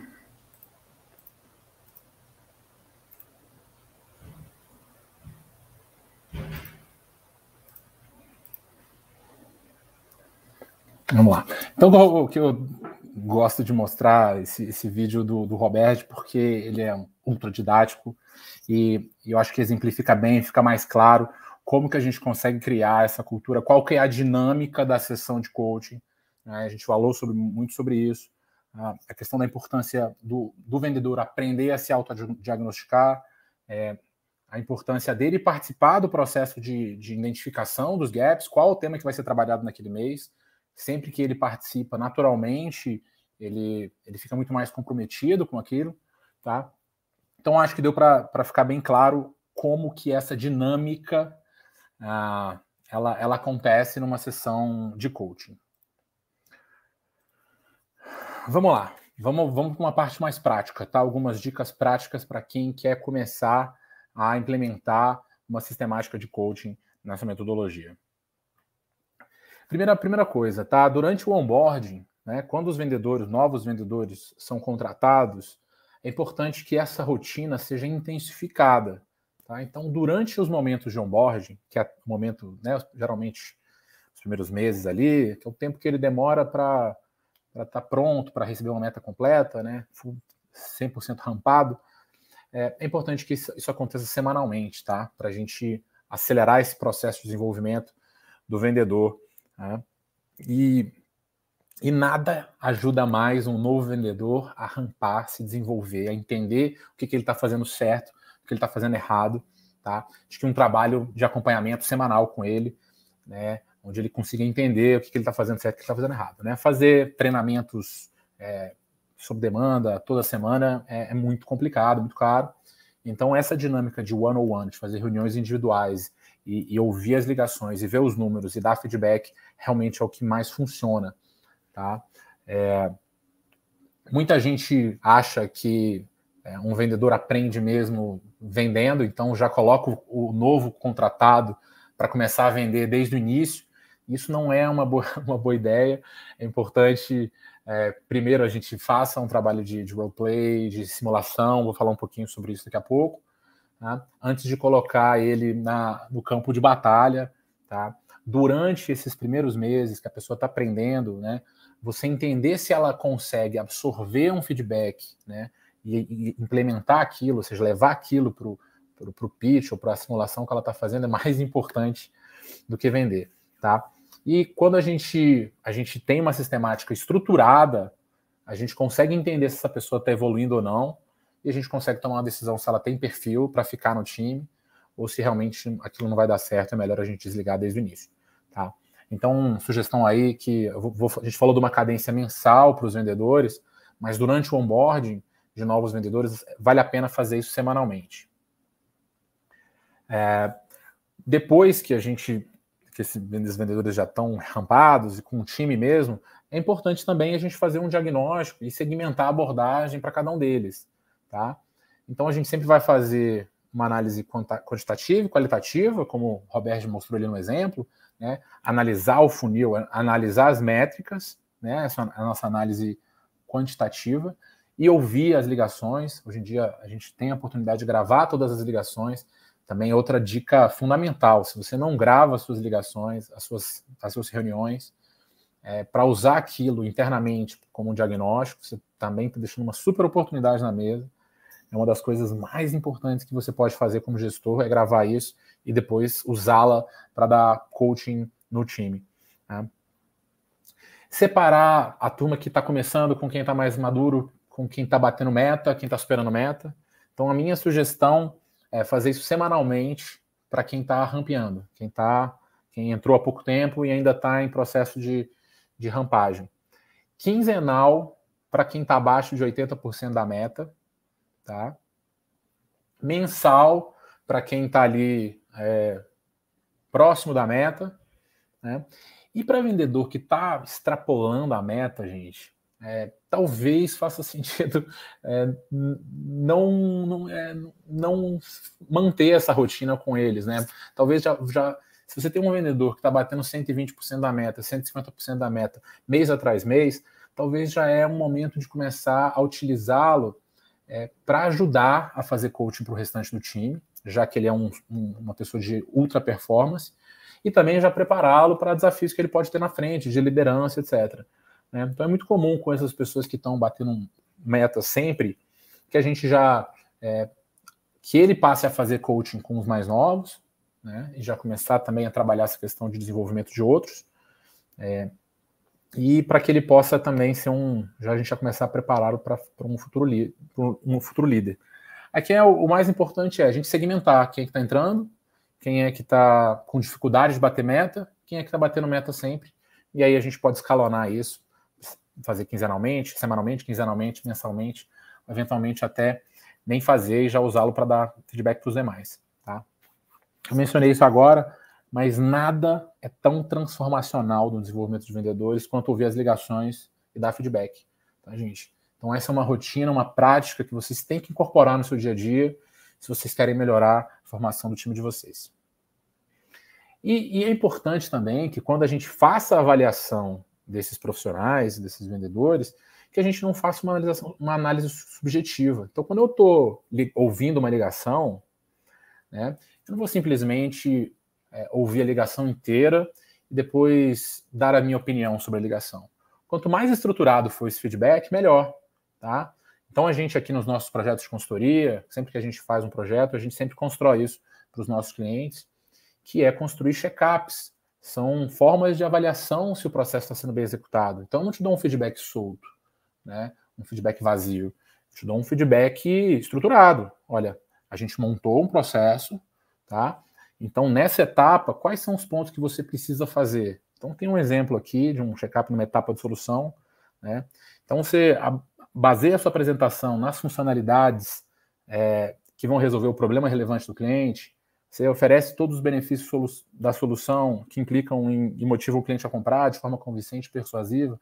Vamos lá. Então, o que eu gosto de mostrar esse, esse vídeo do, do Roberto, porque ele é ultra didático e, e eu acho que exemplifica bem, fica mais claro como que a gente consegue criar essa cultura, qual que é a dinâmica da sessão de coaching. Né? A gente falou sobre, muito sobre isso. Ah, a questão da importância do, do vendedor aprender a se autodiagnosticar, é, a importância dele participar do processo de, de identificação dos gaps, qual o tema que vai ser trabalhado naquele mês. Sempre que ele participa naturalmente, ele, ele fica muito mais comprometido com aquilo, tá? Então, acho que deu para ficar bem claro como que essa dinâmica ah, ela, ela acontece numa sessão de coaching vamos lá. Vamos, vamos para uma parte mais prática, tá? Algumas dicas práticas para quem quer começar a implementar uma sistemática de coaching nessa metodologia. Primeira, primeira coisa, tá? Durante o onboarding, né, quando os vendedores, novos vendedores, são contratados, é importante que essa rotina seja intensificada. Tá? Então, durante os momentos de onboarding, que é o momento, né, geralmente, os primeiros meses ali, que é o tempo que ele demora para para estar tá pronto para receber uma meta completa, né? 100% rampado. É, é, importante que isso, isso aconteça semanalmente, tá? Para a gente acelerar esse processo de desenvolvimento do vendedor. Né? E, e nada ajuda mais um novo vendedor a rampar, se desenvolver, a entender o que, que ele está fazendo certo, o que ele está fazendo errado, tá? Acho que um trabalho de acompanhamento semanal com ele, né? onde ele consiga entender o que, que ele está fazendo certo e o que está fazendo errado. Né? Fazer treinamentos é, sob demanda toda semana é, é, muito complicado, muito caro. Então, essa dinâmica de one-on-one, de fazer reuniões individuais e, e, ouvir as ligações e ver os números e dar feedback, realmente é o que mais funciona. Tá? É, muita gente acha que é, um vendedor aprende mesmo vendendo, então já coloca o novo contratado para começar a vender desde o início. Isso não é uma boa, uma boa ideia. É importante, é, primeiro, a gente faça um trabalho de, de roleplay, de simulação. Vou falar um pouquinho sobre isso daqui a pouco. Tá? Antes de colocar ele na, no campo de batalha. Tá? Durante esses primeiros meses que a pessoa está aprendendo, né, você entender se ela consegue absorver um feedback né, e, e implementar aquilo, ou seja, levar aquilo para o pitch ou para a simulação que ela está fazendo, é mais importante do que vender tá? E quando a gente, a gente tem uma sistemática estruturada, a gente consegue entender se essa pessoa está evoluindo ou não, e a gente consegue tomar uma decisão se ela tem perfil para ficar no time, ou se realmente aquilo não vai dar certo, é melhor a gente desligar desde o início, tá? Então, sugestão aí que vou, a gente falou de uma cadência mensal para os vendedores, mas durante o onboarding de novos vendedores, vale a pena fazer isso semanalmente. É, depois que a gente que esses vendedores já estão rampados e com o time mesmo, é importante também a gente fazer um diagnóstico e segmentar a abordagem para cada um deles, tá? Então a gente sempre vai fazer uma análise quantitativa e qualitativa, como o Roberto mostrou ali no exemplo, né? analisar o funil, analisar as métricas, né? Essa é a nossa análise quantitativa, e ouvir as ligações. Hoje em dia a gente tem a oportunidade de gravar todas as ligações, também outra dica fundamental: se você não grava as suas ligações, as suas, as suas reuniões, é, para usar aquilo internamente como um diagnóstico, você também está deixando uma super oportunidade na mesa. É uma das coisas mais importantes que você pode fazer como gestor é gravar isso e depois usá-la para dar coaching no time. Né? Separar a turma que está começando com quem está mais maduro, com quem está batendo meta, quem está superando meta. Então, a minha sugestão é fazer isso semanalmente para quem está rampeando, quem tá, quem entrou há pouco tempo e ainda está em processo de, de rampagem. Quinzenal para quem está abaixo de 80% da meta, tá? Mensal para quem está ali é, próximo da meta, né? E para vendedor que está extrapolando a meta, gente, é, talvez faça sentido é, não, não, é, não, manter essa rotina com eles, né? Talvez já, já se você tem um vendedor que está batendo 120% da meta, 150% da meta, mês atrás mês, talvez já é um momento de começar a utilizá-lo é, para ajudar a fazer coaching para o restante do time, já que ele é um, um, uma pessoa de ultra performance, e também já prepará-lo para desafios que ele pode ter na frente, de liderança, etc. Né? Então é muito comum com essas pessoas que estão batendo metas sempre, que a gente já. É, que ele passe a fazer coaching com os mais novos, né? E já começar também a trabalhar essa questão de desenvolvimento de outros. É, e para que ele possa também ser um. Já a gente já começar a prepará-lo para um, futuro um futuro líder. Aqui é o, o, mais importante é a gente segmentar quem é está entrando, quem é que está com dificuldade de bater meta, quem é que está batendo meta sempre, e aí a gente pode escalonar isso fazer quinzenalmente, semanalmente, quinzenalmente, mensalmente, eventualmente até nem fazer e já usá-lo para dar feedback para os demais. Tá? Eu mencionei isso agora, mas nada é tão transformacional no desenvolvimento de vendedores quanto ouvir as ligações e dar feedback, tá, gente? Então, essa é uma rotina, uma prática que vocês têm que incorporar no seu dia a dia se vocês querem melhorar a formação do time de vocês. E, e é importante também que quando a gente faça a avaliação desses profissionais, desses vendedores, que a gente não faça uma, uma análise subjetiva. Então, quando eu estou ouvindo uma ligação, né, eu não vou simplesmente é, ouvir a ligação inteira e depois dar a minha opinião sobre a ligação. Quanto mais estruturado for esse feedback, melhor, tá? Então a gente aqui nos nossos projetos de consultoria, sempre que a gente faz um projeto, a gente sempre constrói isso para os nossos clientes, que é construir check-ups são formas de avaliação se o processo está sendo bem executado. Então, eu não te dou um feedback solto, né? um feedback vazio. Eu te dou um feedback estruturado. Olha, a gente montou um processo, tá? Então, nessa etapa, quais são os pontos que você precisa fazer? Então, tem um exemplo aqui de um check-up numa etapa de solução. Né? Então, você baseia a sua apresentação nas funcionalidades é, que vão resolver o problema relevante do cliente, você oferece todos os benefícios da solução que implicam e motivam o cliente a comprar de forma convincente e persuasiva.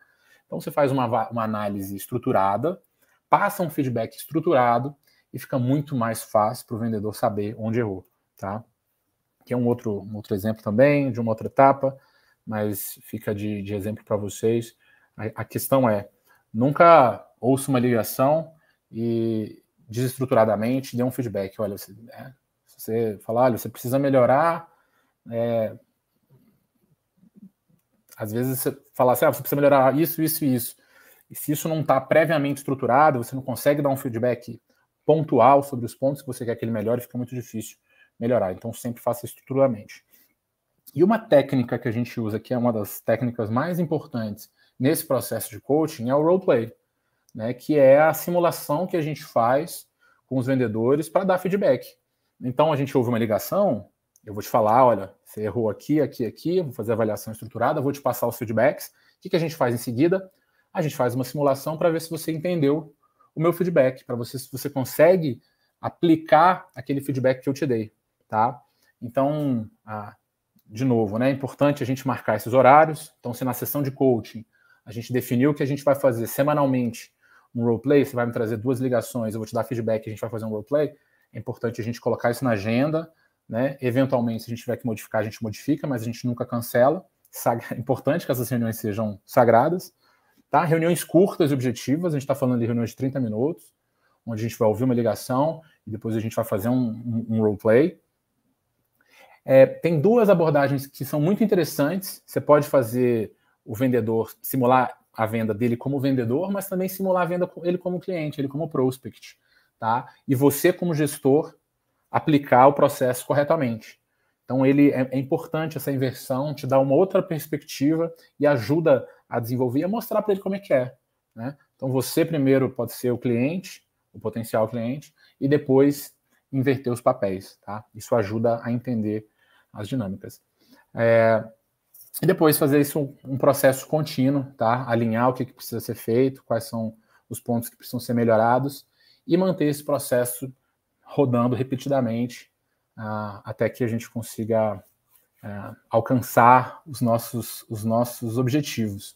Então, você faz uma, uma análise estruturada, passa um feedback estruturado e fica muito mais fácil para o vendedor saber onde errou, tá? Que é um outro, um outro exemplo também, de uma outra etapa, mas fica de, de exemplo para vocês. A, a questão é, nunca ouça uma ligação e desestruturadamente dê um feedback. Olha, você, né? Você olha, você precisa melhorar. É... Às vezes você fala assim, ah, você precisa melhorar isso, isso e isso. E se isso não está previamente estruturado, você não consegue dar um feedback pontual sobre os pontos que você quer que ele melhore, fica muito difícil melhorar. Então sempre faça estruturalmente. E uma técnica que a gente usa, que é uma das técnicas mais importantes nesse processo de coaching, é o roleplay, né? que é a simulação que a gente faz com os vendedores para dar feedback. Então a gente ouve uma ligação, eu vou te falar, olha, você errou aqui, aqui, aqui, vou fazer a avaliação estruturada, vou te passar os feedbacks. O que, que a gente faz em seguida? A gente faz uma simulação para ver se você entendeu o meu feedback, para você se você consegue aplicar aquele feedback que eu te dei, tá? Então, de novo, né, é importante a gente marcar esses horários. Então, se na sessão de coaching a gente definiu que a gente vai fazer semanalmente um roleplay, você vai me trazer duas ligações, eu vou te dar feedback, a gente vai fazer um roleplay, é importante a gente colocar isso na agenda, né? Eventualmente, se a gente tiver que modificar, a gente modifica, mas a gente nunca cancela. É importante que essas reuniões sejam sagradas. Tá? Reuniões curtas e objetivas, a gente está falando de reuniões de 30 minutos, onde a gente vai ouvir uma ligação e depois a gente vai fazer um, um, um roleplay. É, tem duas abordagens que são muito interessantes. Você pode fazer o vendedor simular a venda dele como vendedor, mas também simular a venda ele como cliente, ele como prospect tá? E você, como gestor, aplicar o processo corretamente. Então, ele é, é importante essa inversão, te dá uma outra perspectiva e ajuda a desenvolver e a mostrar para ele como é que é. Né? Então, você primeiro pode ser o cliente, o potencial cliente, e depois inverter os papéis. Tá? Isso ajuda a entender as dinâmicas. É, e depois fazer isso um, um, processo contínuo, tá? Alinhar o que, que precisa ser feito, quais são os pontos que precisam ser melhorados e manter esse processo rodando repetidamente uh, até que a gente consiga uh, alcançar os nossos, os nossos objetivos.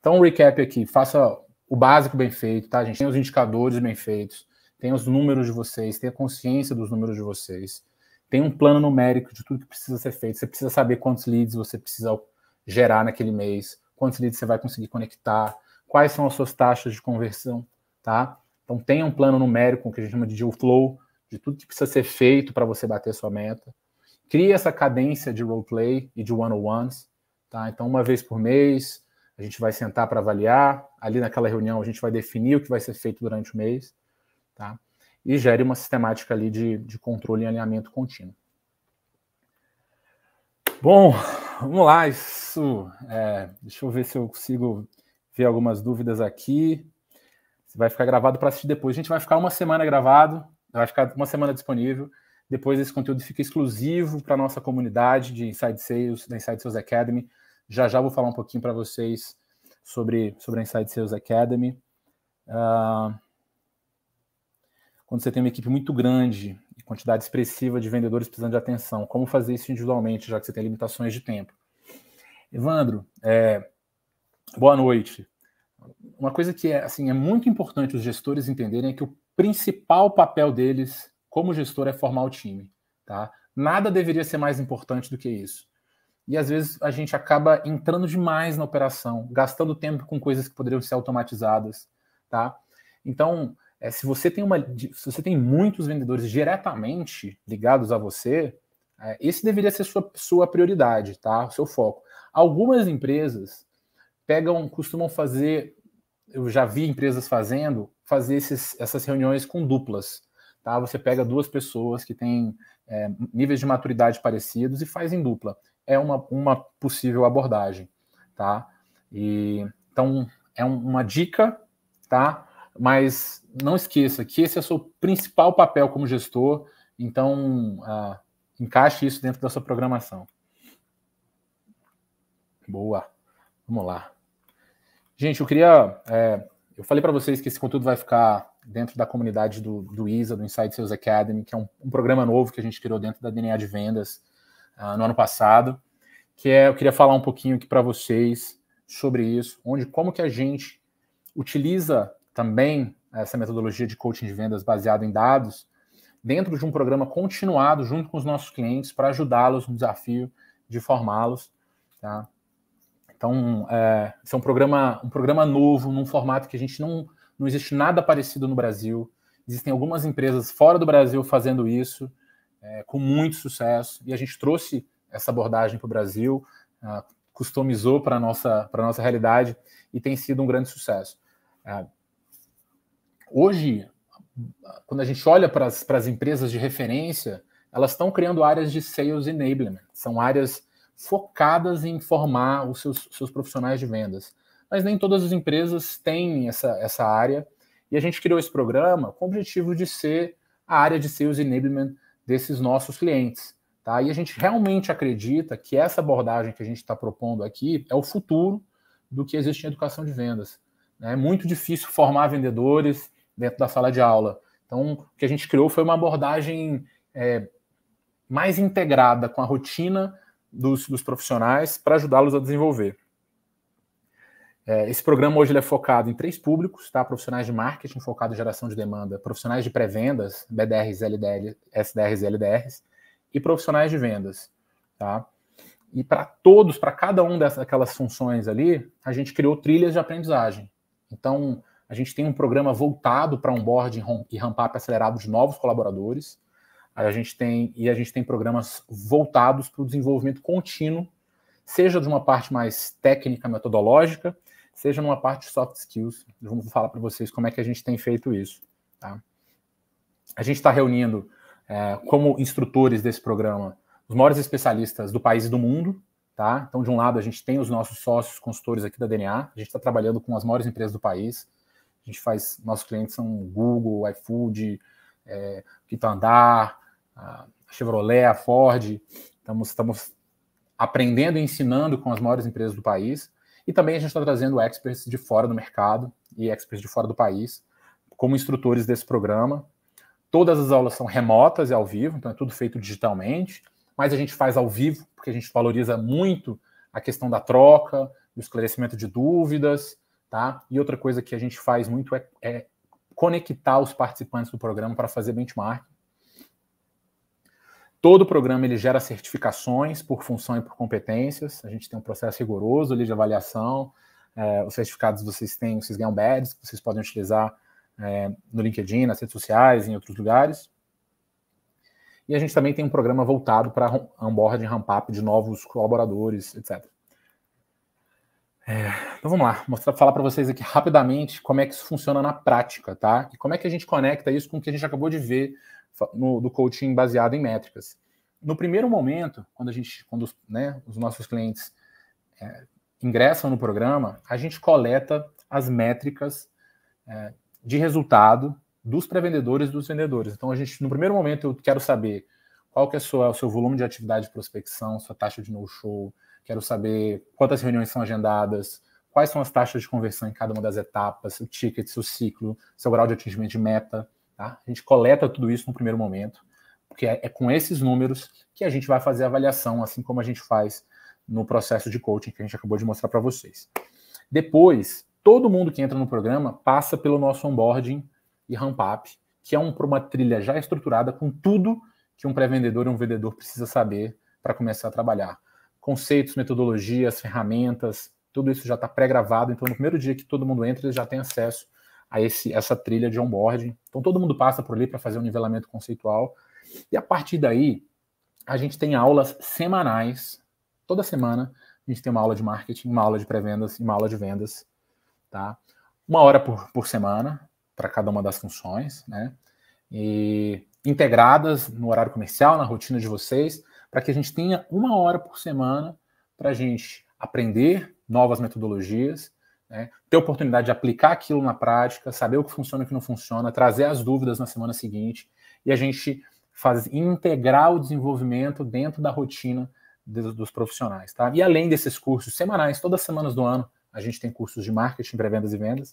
Então, um recap aqui: faça o básico bem feito, tá? A gente tem os indicadores bem feitos, tem os números de vocês, tem a consciência dos números de vocês, tem um plano numérico de tudo que precisa ser feito. Você precisa saber quantos leads você precisa gerar naquele mês, quantos leads você vai conseguir conectar, quais são as suas taxas de conversão, tá? Então tenha um plano numérico, que a gente chama de deal flow, de tudo que precisa ser feito para você bater sua meta. Crie essa cadência de roleplay e de one-on-ones. Tá? Então, uma vez por mês, a gente vai sentar para avaliar. Ali naquela reunião, a gente vai definir o que vai ser feito durante o mês. Tá? E gere uma sistemática ali de, de controle e alinhamento contínuo. Bom, vamos lá. Isso, é, deixa eu ver se eu consigo ver algumas dúvidas aqui. Você vai ficar gravado para assistir depois. A gente vai ficar uma semana gravado, vai ficar uma semana disponível. Depois esse conteúdo fica exclusivo para nossa comunidade de Inside Sales, da Inside Sales Academy. Já já vou falar um pouquinho para vocês sobre, sobre a Inside Sales Academy. Uh, quando você tem uma equipe muito grande e quantidade expressiva de vendedores precisando de atenção, como fazer isso individualmente, já que você tem limitações de tempo? Evandro, é, boa noite uma coisa que é, assim, é muito importante os gestores entenderem é que o principal papel deles como gestor é formar o time, tá? Nada deveria ser mais importante do que isso. E às vezes a gente acaba entrando demais na operação, gastando tempo com coisas que poderiam ser automatizadas, tá? Então, é, se você tem uma, se você tem muitos vendedores diretamente ligados a você, é, esse deveria ser sua sua prioridade, tá? O seu foco. Algumas empresas pegam, costumam fazer, eu já vi empresas fazendo, fazer esses, essas reuniões com duplas. Tá? Você pega duas pessoas que têm é, níveis de maturidade parecidos e faz em dupla. É uma, uma possível abordagem. Tá? E, então, é um, uma dica, tá? mas não esqueça que esse é o seu principal papel como gestor, então ah, encaixe isso dentro da sua programação. Boa, vamos lá. Gente, eu queria. É, eu falei para vocês que esse conteúdo vai ficar dentro da comunidade do, do ISA, do Inside Sales Academy, que é um, um programa novo que a gente criou dentro da DNA de Vendas uh, no ano passado, que é, eu queria falar um pouquinho aqui para vocês sobre isso, onde como que a gente utiliza também essa metodologia de coaching de vendas baseada em dados dentro de um programa continuado junto com os nossos clientes para ajudá-los no desafio de formá-los, tá? Então, é, esse é um programa, um programa novo, num formato que a gente não. Não existe nada parecido no Brasil. Existem algumas empresas fora do Brasil fazendo isso, é, com muito sucesso, e a gente trouxe essa abordagem para o Brasil, é, customizou para a nossa, nossa realidade e tem sido um grande sucesso. É, hoje, quando a gente olha para as empresas de referência, elas estão criando áreas de sales enablement, são áreas focadas em formar os seus, seus profissionais de vendas. Mas nem todas as empresas têm essa, essa área, e a gente criou esse programa com o objetivo de ser a área de sales enablement desses nossos clientes. Tá? E a gente realmente acredita que essa abordagem que a gente está propondo aqui é o futuro do que existe em educação de vendas. Né? É muito difícil formar vendedores dentro da sala de aula. Então, o que a gente criou foi uma abordagem é, mais integrada com a rotina dos, dos profissionais para ajudá-los a desenvolver. É, esse programa hoje é focado em três públicos, tá? Profissionais de marketing focado em geração de demanda, profissionais de pré-vendas, BDRs, LDR, SDRs e LDRs, e profissionais de vendas, tá? E para todos, para cada um dessas aquelas funções ali, a gente criou trilhas de aprendizagem. Então, a gente tem um programa voltado para onboarding e ramp-up acelerado de novos colaboradores. A gente tem, e a gente tem programas voltados para o desenvolvimento contínuo, seja de uma parte mais técnica, metodológica, seja numa parte de soft skills. vamos falar para vocês como é que a gente tem feito isso. Tá? A gente está reunindo, é, como instrutores desse programa, os maiores especialistas do país e do mundo. Tá? Então, de um lado, a gente tem os nossos sócios consultores aqui da DNA, a gente está trabalhando com as maiores empresas do país. A gente faz, nossos clientes são Google, iFood, é, Andar, a Chevrolet, a Ford, estamos, estamos aprendendo e ensinando com as maiores empresas do país. E também a gente está trazendo experts de fora do mercado e experts de fora do país como instrutores desse programa. Todas as aulas são remotas e ao vivo, então é tudo feito digitalmente, mas a gente faz ao vivo, porque a gente valoriza muito a questão da troca, do esclarecimento de dúvidas, tá? E outra coisa que a gente faz muito é, é conectar os participantes do programa para fazer benchmark. Todo o programa ele gera certificações por função e por competências. A gente tem um processo rigoroso ali de avaliação. É, os certificados vocês têm, vocês ganham badges, vocês podem utilizar é, no LinkedIn, nas redes sociais, em outros lugares. E a gente também tem um programa voltado para onboarding, ramp-up de novos colaboradores, etc. É, então vamos lá, mostrar, falar para vocês aqui rapidamente como é que isso funciona na prática, tá? E como é que a gente conecta isso com o que a gente acabou de ver no, do coaching baseado em métricas. No primeiro momento, quando a gente, quando os, né, os nossos clientes é, ingressam no programa, a gente coleta as métricas é, de resultado dos pré-vendedores e dos vendedores. Então, a gente, no primeiro momento, eu quero saber qual que é sua, o seu volume de atividade de prospecção, sua taxa de no-show, quero saber quantas reuniões são agendadas, quais são as taxas de conversão em cada uma das etapas, o ticket, seu ciclo, seu grau de atingimento de meta. Tá? A gente coleta tudo isso no primeiro momento, porque é, é, com esses números que a gente vai fazer a avaliação, assim como a gente faz no processo de coaching que a gente acabou de mostrar para vocês. Depois, todo mundo que entra no programa passa pelo nosso onboarding e ramp up, que é um, uma trilha já estruturada com tudo que um pré-vendedor e um vendedor precisa saber para começar a trabalhar. Conceitos, metodologias, ferramentas, tudo isso já está pré-gravado, então no primeiro dia que todo mundo entra, ele já tem acesso a esse, essa trilha de onboarding. Então todo mundo passa por ali para fazer um nivelamento conceitual. E a partir daí, a gente tem aulas semanais, toda semana, a gente tem uma aula de marketing, uma aula de pré-vendas e uma aula de vendas, tá? Uma hora por, por semana para cada uma das funções, né? E integradas no horário comercial, na rotina de vocês, para que a gente tenha uma hora por semana para a gente aprender novas metodologias, né? Ter oportunidade de aplicar aquilo na prática, saber o que funciona e o que não funciona, trazer as dúvidas na semana seguinte e a gente faz, integrar o desenvolvimento dentro da rotina dos, dos profissionais. Tá? E além desses cursos semanais, todas as semanas do ano, a gente tem cursos de marketing, pré-vendas e vendas.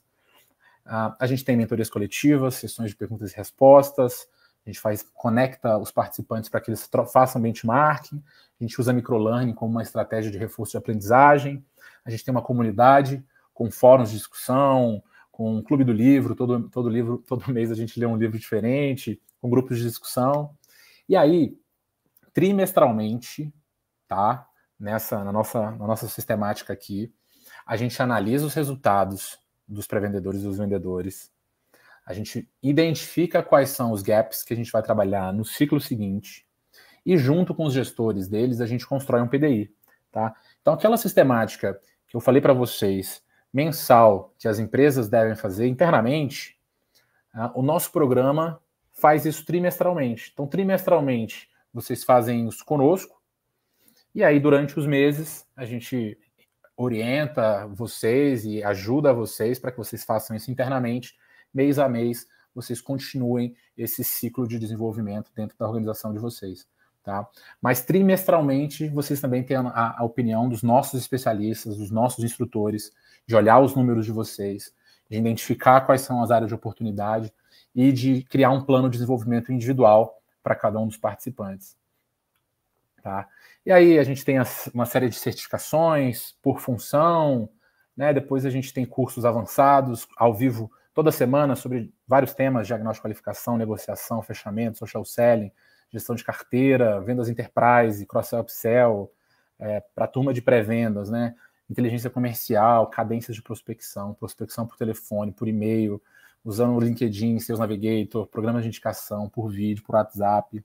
Uh, a gente tem mentorias coletivas, sessões de perguntas e respostas, a gente faz, conecta os participantes para que eles façam benchmarking, a gente usa microlearning como uma estratégia de reforço de aprendizagem, a gente tem uma comunidade com fóruns de discussão, com o clube do livro, todo, todo livro, todo mês a gente lê um livro diferente, com grupos de discussão. E aí, trimestralmente, tá? Nessa, na nossa, na nossa sistemática aqui, a gente analisa os resultados dos pré-vendedores e dos vendedores. A gente identifica quais são os gaps que a gente vai trabalhar no ciclo seguinte. E junto com os gestores deles, a gente constrói um PDI, tá? Então, aquela sistemática que eu falei para vocês mensal que as empresas devem fazer internamente, ah, o nosso programa faz isso trimestralmente. Então, trimestralmente, vocês fazem isso conosco, e aí, durante os meses, a gente orienta vocês e ajuda vocês para que vocês façam isso internamente, mês a mês, vocês continuem esse ciclo de desenvolvimento dentro da organização de vocês. Tá? Mas trimestralmente vocês também têm a, a opinião dos nossos especialistas, dos nossos instrutores, de olhar os números de vocês, de identificar quais são as áreas de oportunidade e de criar um plano de desenvolvimento individual para cada um dos participantes. Tá? E aí a gente tem uma série de certificações por função, né? depois a gente tem cursos avançados ao vivo toda semana sobre vários temas, diagnóstico, qualificação, negociação, fechamento, social selling, gestão de carteira, vendas enterprise, cross-sell, upsell, é, para a turma de pré-vendas, né? inteligência comercial, cadências de prospecção, prospecção por telefone, por e-mail, usando o LinkedIn, seus Navigator, programas de indicação, por vídeo, por WhatsApp.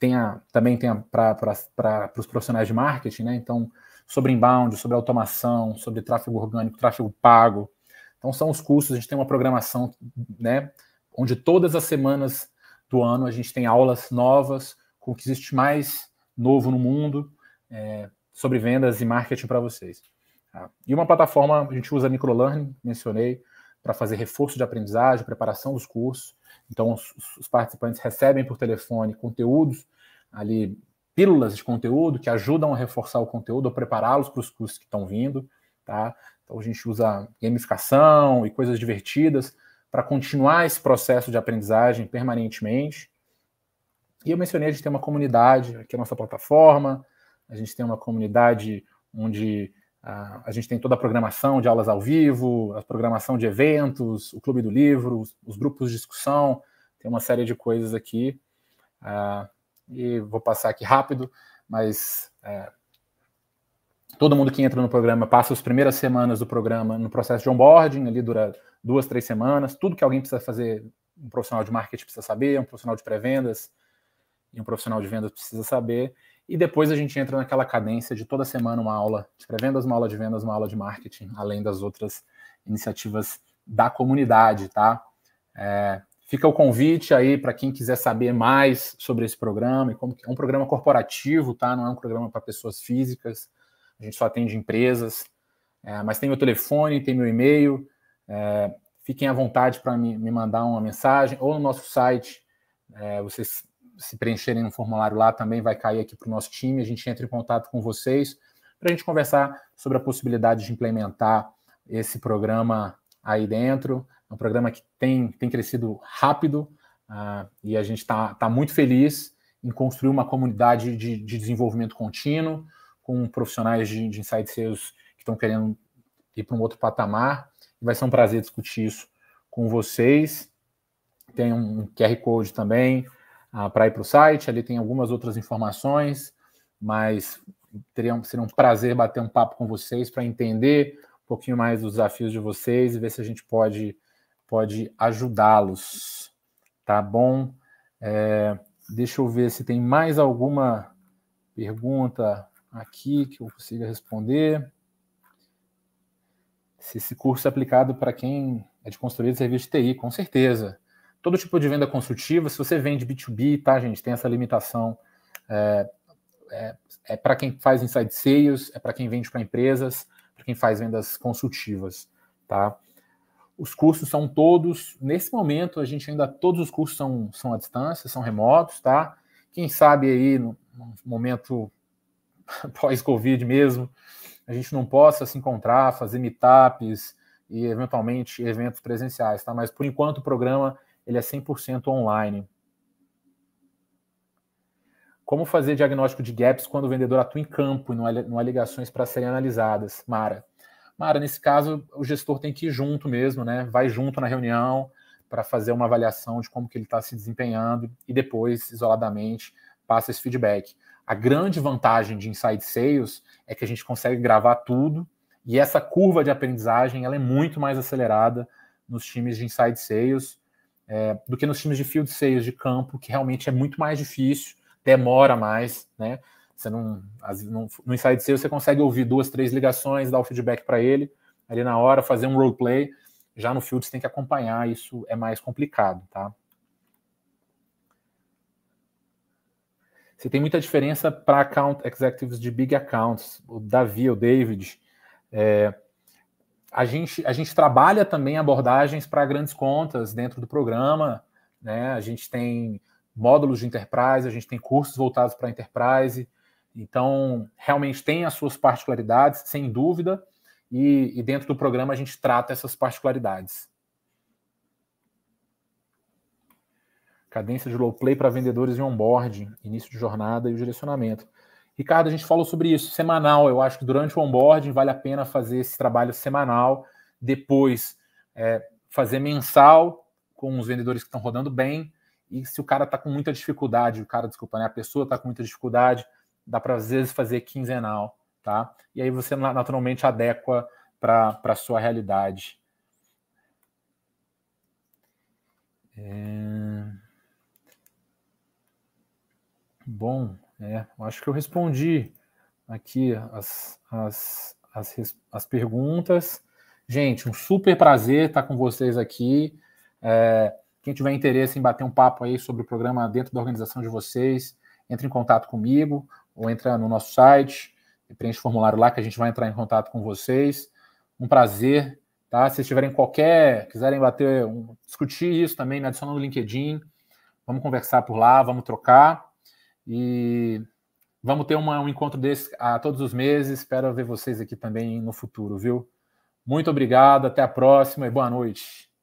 Tem a, também tem para os profissionais de marketing, né? Então, sobre inbound, sobre automação, sobre tráfego orgânico, tráfego pago. Então, são os cursos, a gente tem uma programação, né? Onde todas as semanas do ano a gente tem aulas novas com o que existe mais novo no mundo é, sobre vendas e marketing para vocês. Tá? E uma plataforma, a gente usa microlearning, mencionei, para fazer reforço de aprendizagem, preparação dos cursos. Então, os, os participantes recebem por telefone conteúdos ali, pílulas de conteúdo que ajudam a reforçar o conteúdo, ou prepará-los para os cursos que estão vindo, tá? Então, a gente usa gamificação e coisas divertidas para continuar esse processo de aprendizagem permanentemente. E eu mencionei, a gente tem uma comunidade, aqui é a nossa plataforma, a gente tem uma comunidade onde ah, a gente tem toda a programação de aulas ao vivo, a programação de eventos, o Clube do Livro, os grupos de discussão, tem uma série de coisas aqui. Ah, e vou passar aqui rápido, mas é, todo mundo que entra no programa passa as primeiras semanas do programa no processo de onboarding, ali dura duas, três semanas. Tudo que alguém precisa fazer, um profissional de marketing precisa saber, um profissional de pré-vendas e um profissional de vendas precisa saber. E depois a gente entra naquela cadência de toda semana uma aula de pré-vendas, uma aula de vendas, uma aula de marketing, além das outras iniciativas da comunidade, tá? É, fica o convite aí para quem quiser saber mais sobre esse programa e como é um programa corporativo, tá? Não é um programa para pessoas físicas. A gente só atende empresas. É, mas tem meu telefone, tem meu e-mail. É, fiquem à vontade para me, me mandar uma mensagem ou no nosso site. É, vocês se preencherem um formulário lá, também vai cair aqui para o nosso time. A gente entra em contato com vocês para a gente conversar sobre a possibilidade de implementar esse programa aí dentro. É um programa que tem, tem crescido rápido uh, e a gente está tá muito feliz em construir uma comunidade de, de desenvolvimento contínuo com profissionais de, de insights seus que estão querendo ir para um outro patamar. vai ser um prazer discutir isso com vocês. Tem um QR Code também, para ir para o site, ali tem algumas outras informações, mas teria, seria um prazer bater um papo com vocês para entender um pouquinho mais os desafios de vocês e ver se a gente pode, pode ajudá-los. Tá bom? É, deixa eu ver se tem mais alguma pergunta aqui que eu consiga responder. Se esse curso é aplicado para quem é de construir serviço de TI, com certeza todo tipo de venda consultiva, se você vende B2B, tá, gente? Tem essa limitação. É, é, é para quem faz inside sales, é para quem vende para empresas, para quem faz vendas consultivas, tá? Os cursos são todos, nesse momento, a gente ainda, todos os cursos são, são à distância, são remotos, tá? Quem sabe aí, no, no momento pós-Covid mesmo, a gente não possa se encontrar, fazer meetups e, eventualmente, eventos presenciais, tá? Mas, por enquanto, o programa ele é 100% online. Como fazer diagnóstico de gaps quando o vendedor atua em campo e não há, não há ligações para serem analisadas? Mara. Mara, nesse caso, o gestor tem que ir junto mesmo, né? Vai junto na reunião para fazer uma avaliação de como que ele está se desempenhando e depois, isoladamente, passa esse feedback. A grande vantagem de Inside Sales é que a gente consegue gravar tudo e essa curva de aprendizagem ela é muito mais acelerada nos times de Inside Sales é, do que nos times de field sales de campo, que realmente é muito mais difícil, demora mais, né? Você não, as, não, no inside sales você consegue ouvir duas, três ligações, dar o feedback para ele ali na hora, fazer um role play. Já no field você tem que acompanhar, isso é mais complicado, tá? Você tem muita diferença para account executives de big accounts. O Davi, o David, é, a gente, a gente trabalha também abordagens para grandes contas dentro do programa, né? A gente tem módulos de enterprise, a gente tem cursos voltados para enterprise. Então, realmente tem as suas particularidades, sem dúvida, e, e dentro do programa a gente trata essas particularidades. Cadência de low play para vendedores e onboarding, início de jornada e o direcionamento. Ricardo, a gente falou sobre isso semanal. Eu acho que durante o onboarding vale a pena fazer esse trabalho semanal, depois é, fazer mensal com os vendedores que estão rodando bem. E se o cara está com muita dificuldade, o cara, desculpa, né, a pessoa está com muita dificuldade, dá para às vezes fazer quinzenal, tá? E aí você naturalmente adequa para a sua realidade. É... Bom. É, acho que eu respondi aqui as, as, as, as perguntas. Gente, um super prazer estar com vocês aqui. É, quem tiver interesse em bater um papo aí sobre o programa dentro da organização de vocês, entre em contato comigo ou entra no nosso site, preenche o formulário lá que a gente vai entrar em contato com vocês. Um prazer, tá? Se tiverem qualquer, quiserem bater, um, discutir isso também, me adiciona no LinkedIn. Vamos conversar por lá, vamos trocar. E vamos ter uma, um encontro desse a todos os meses. Espero ver vocês aqui também no futuro, viu? Muito obrigado, até a próxima e boa noite.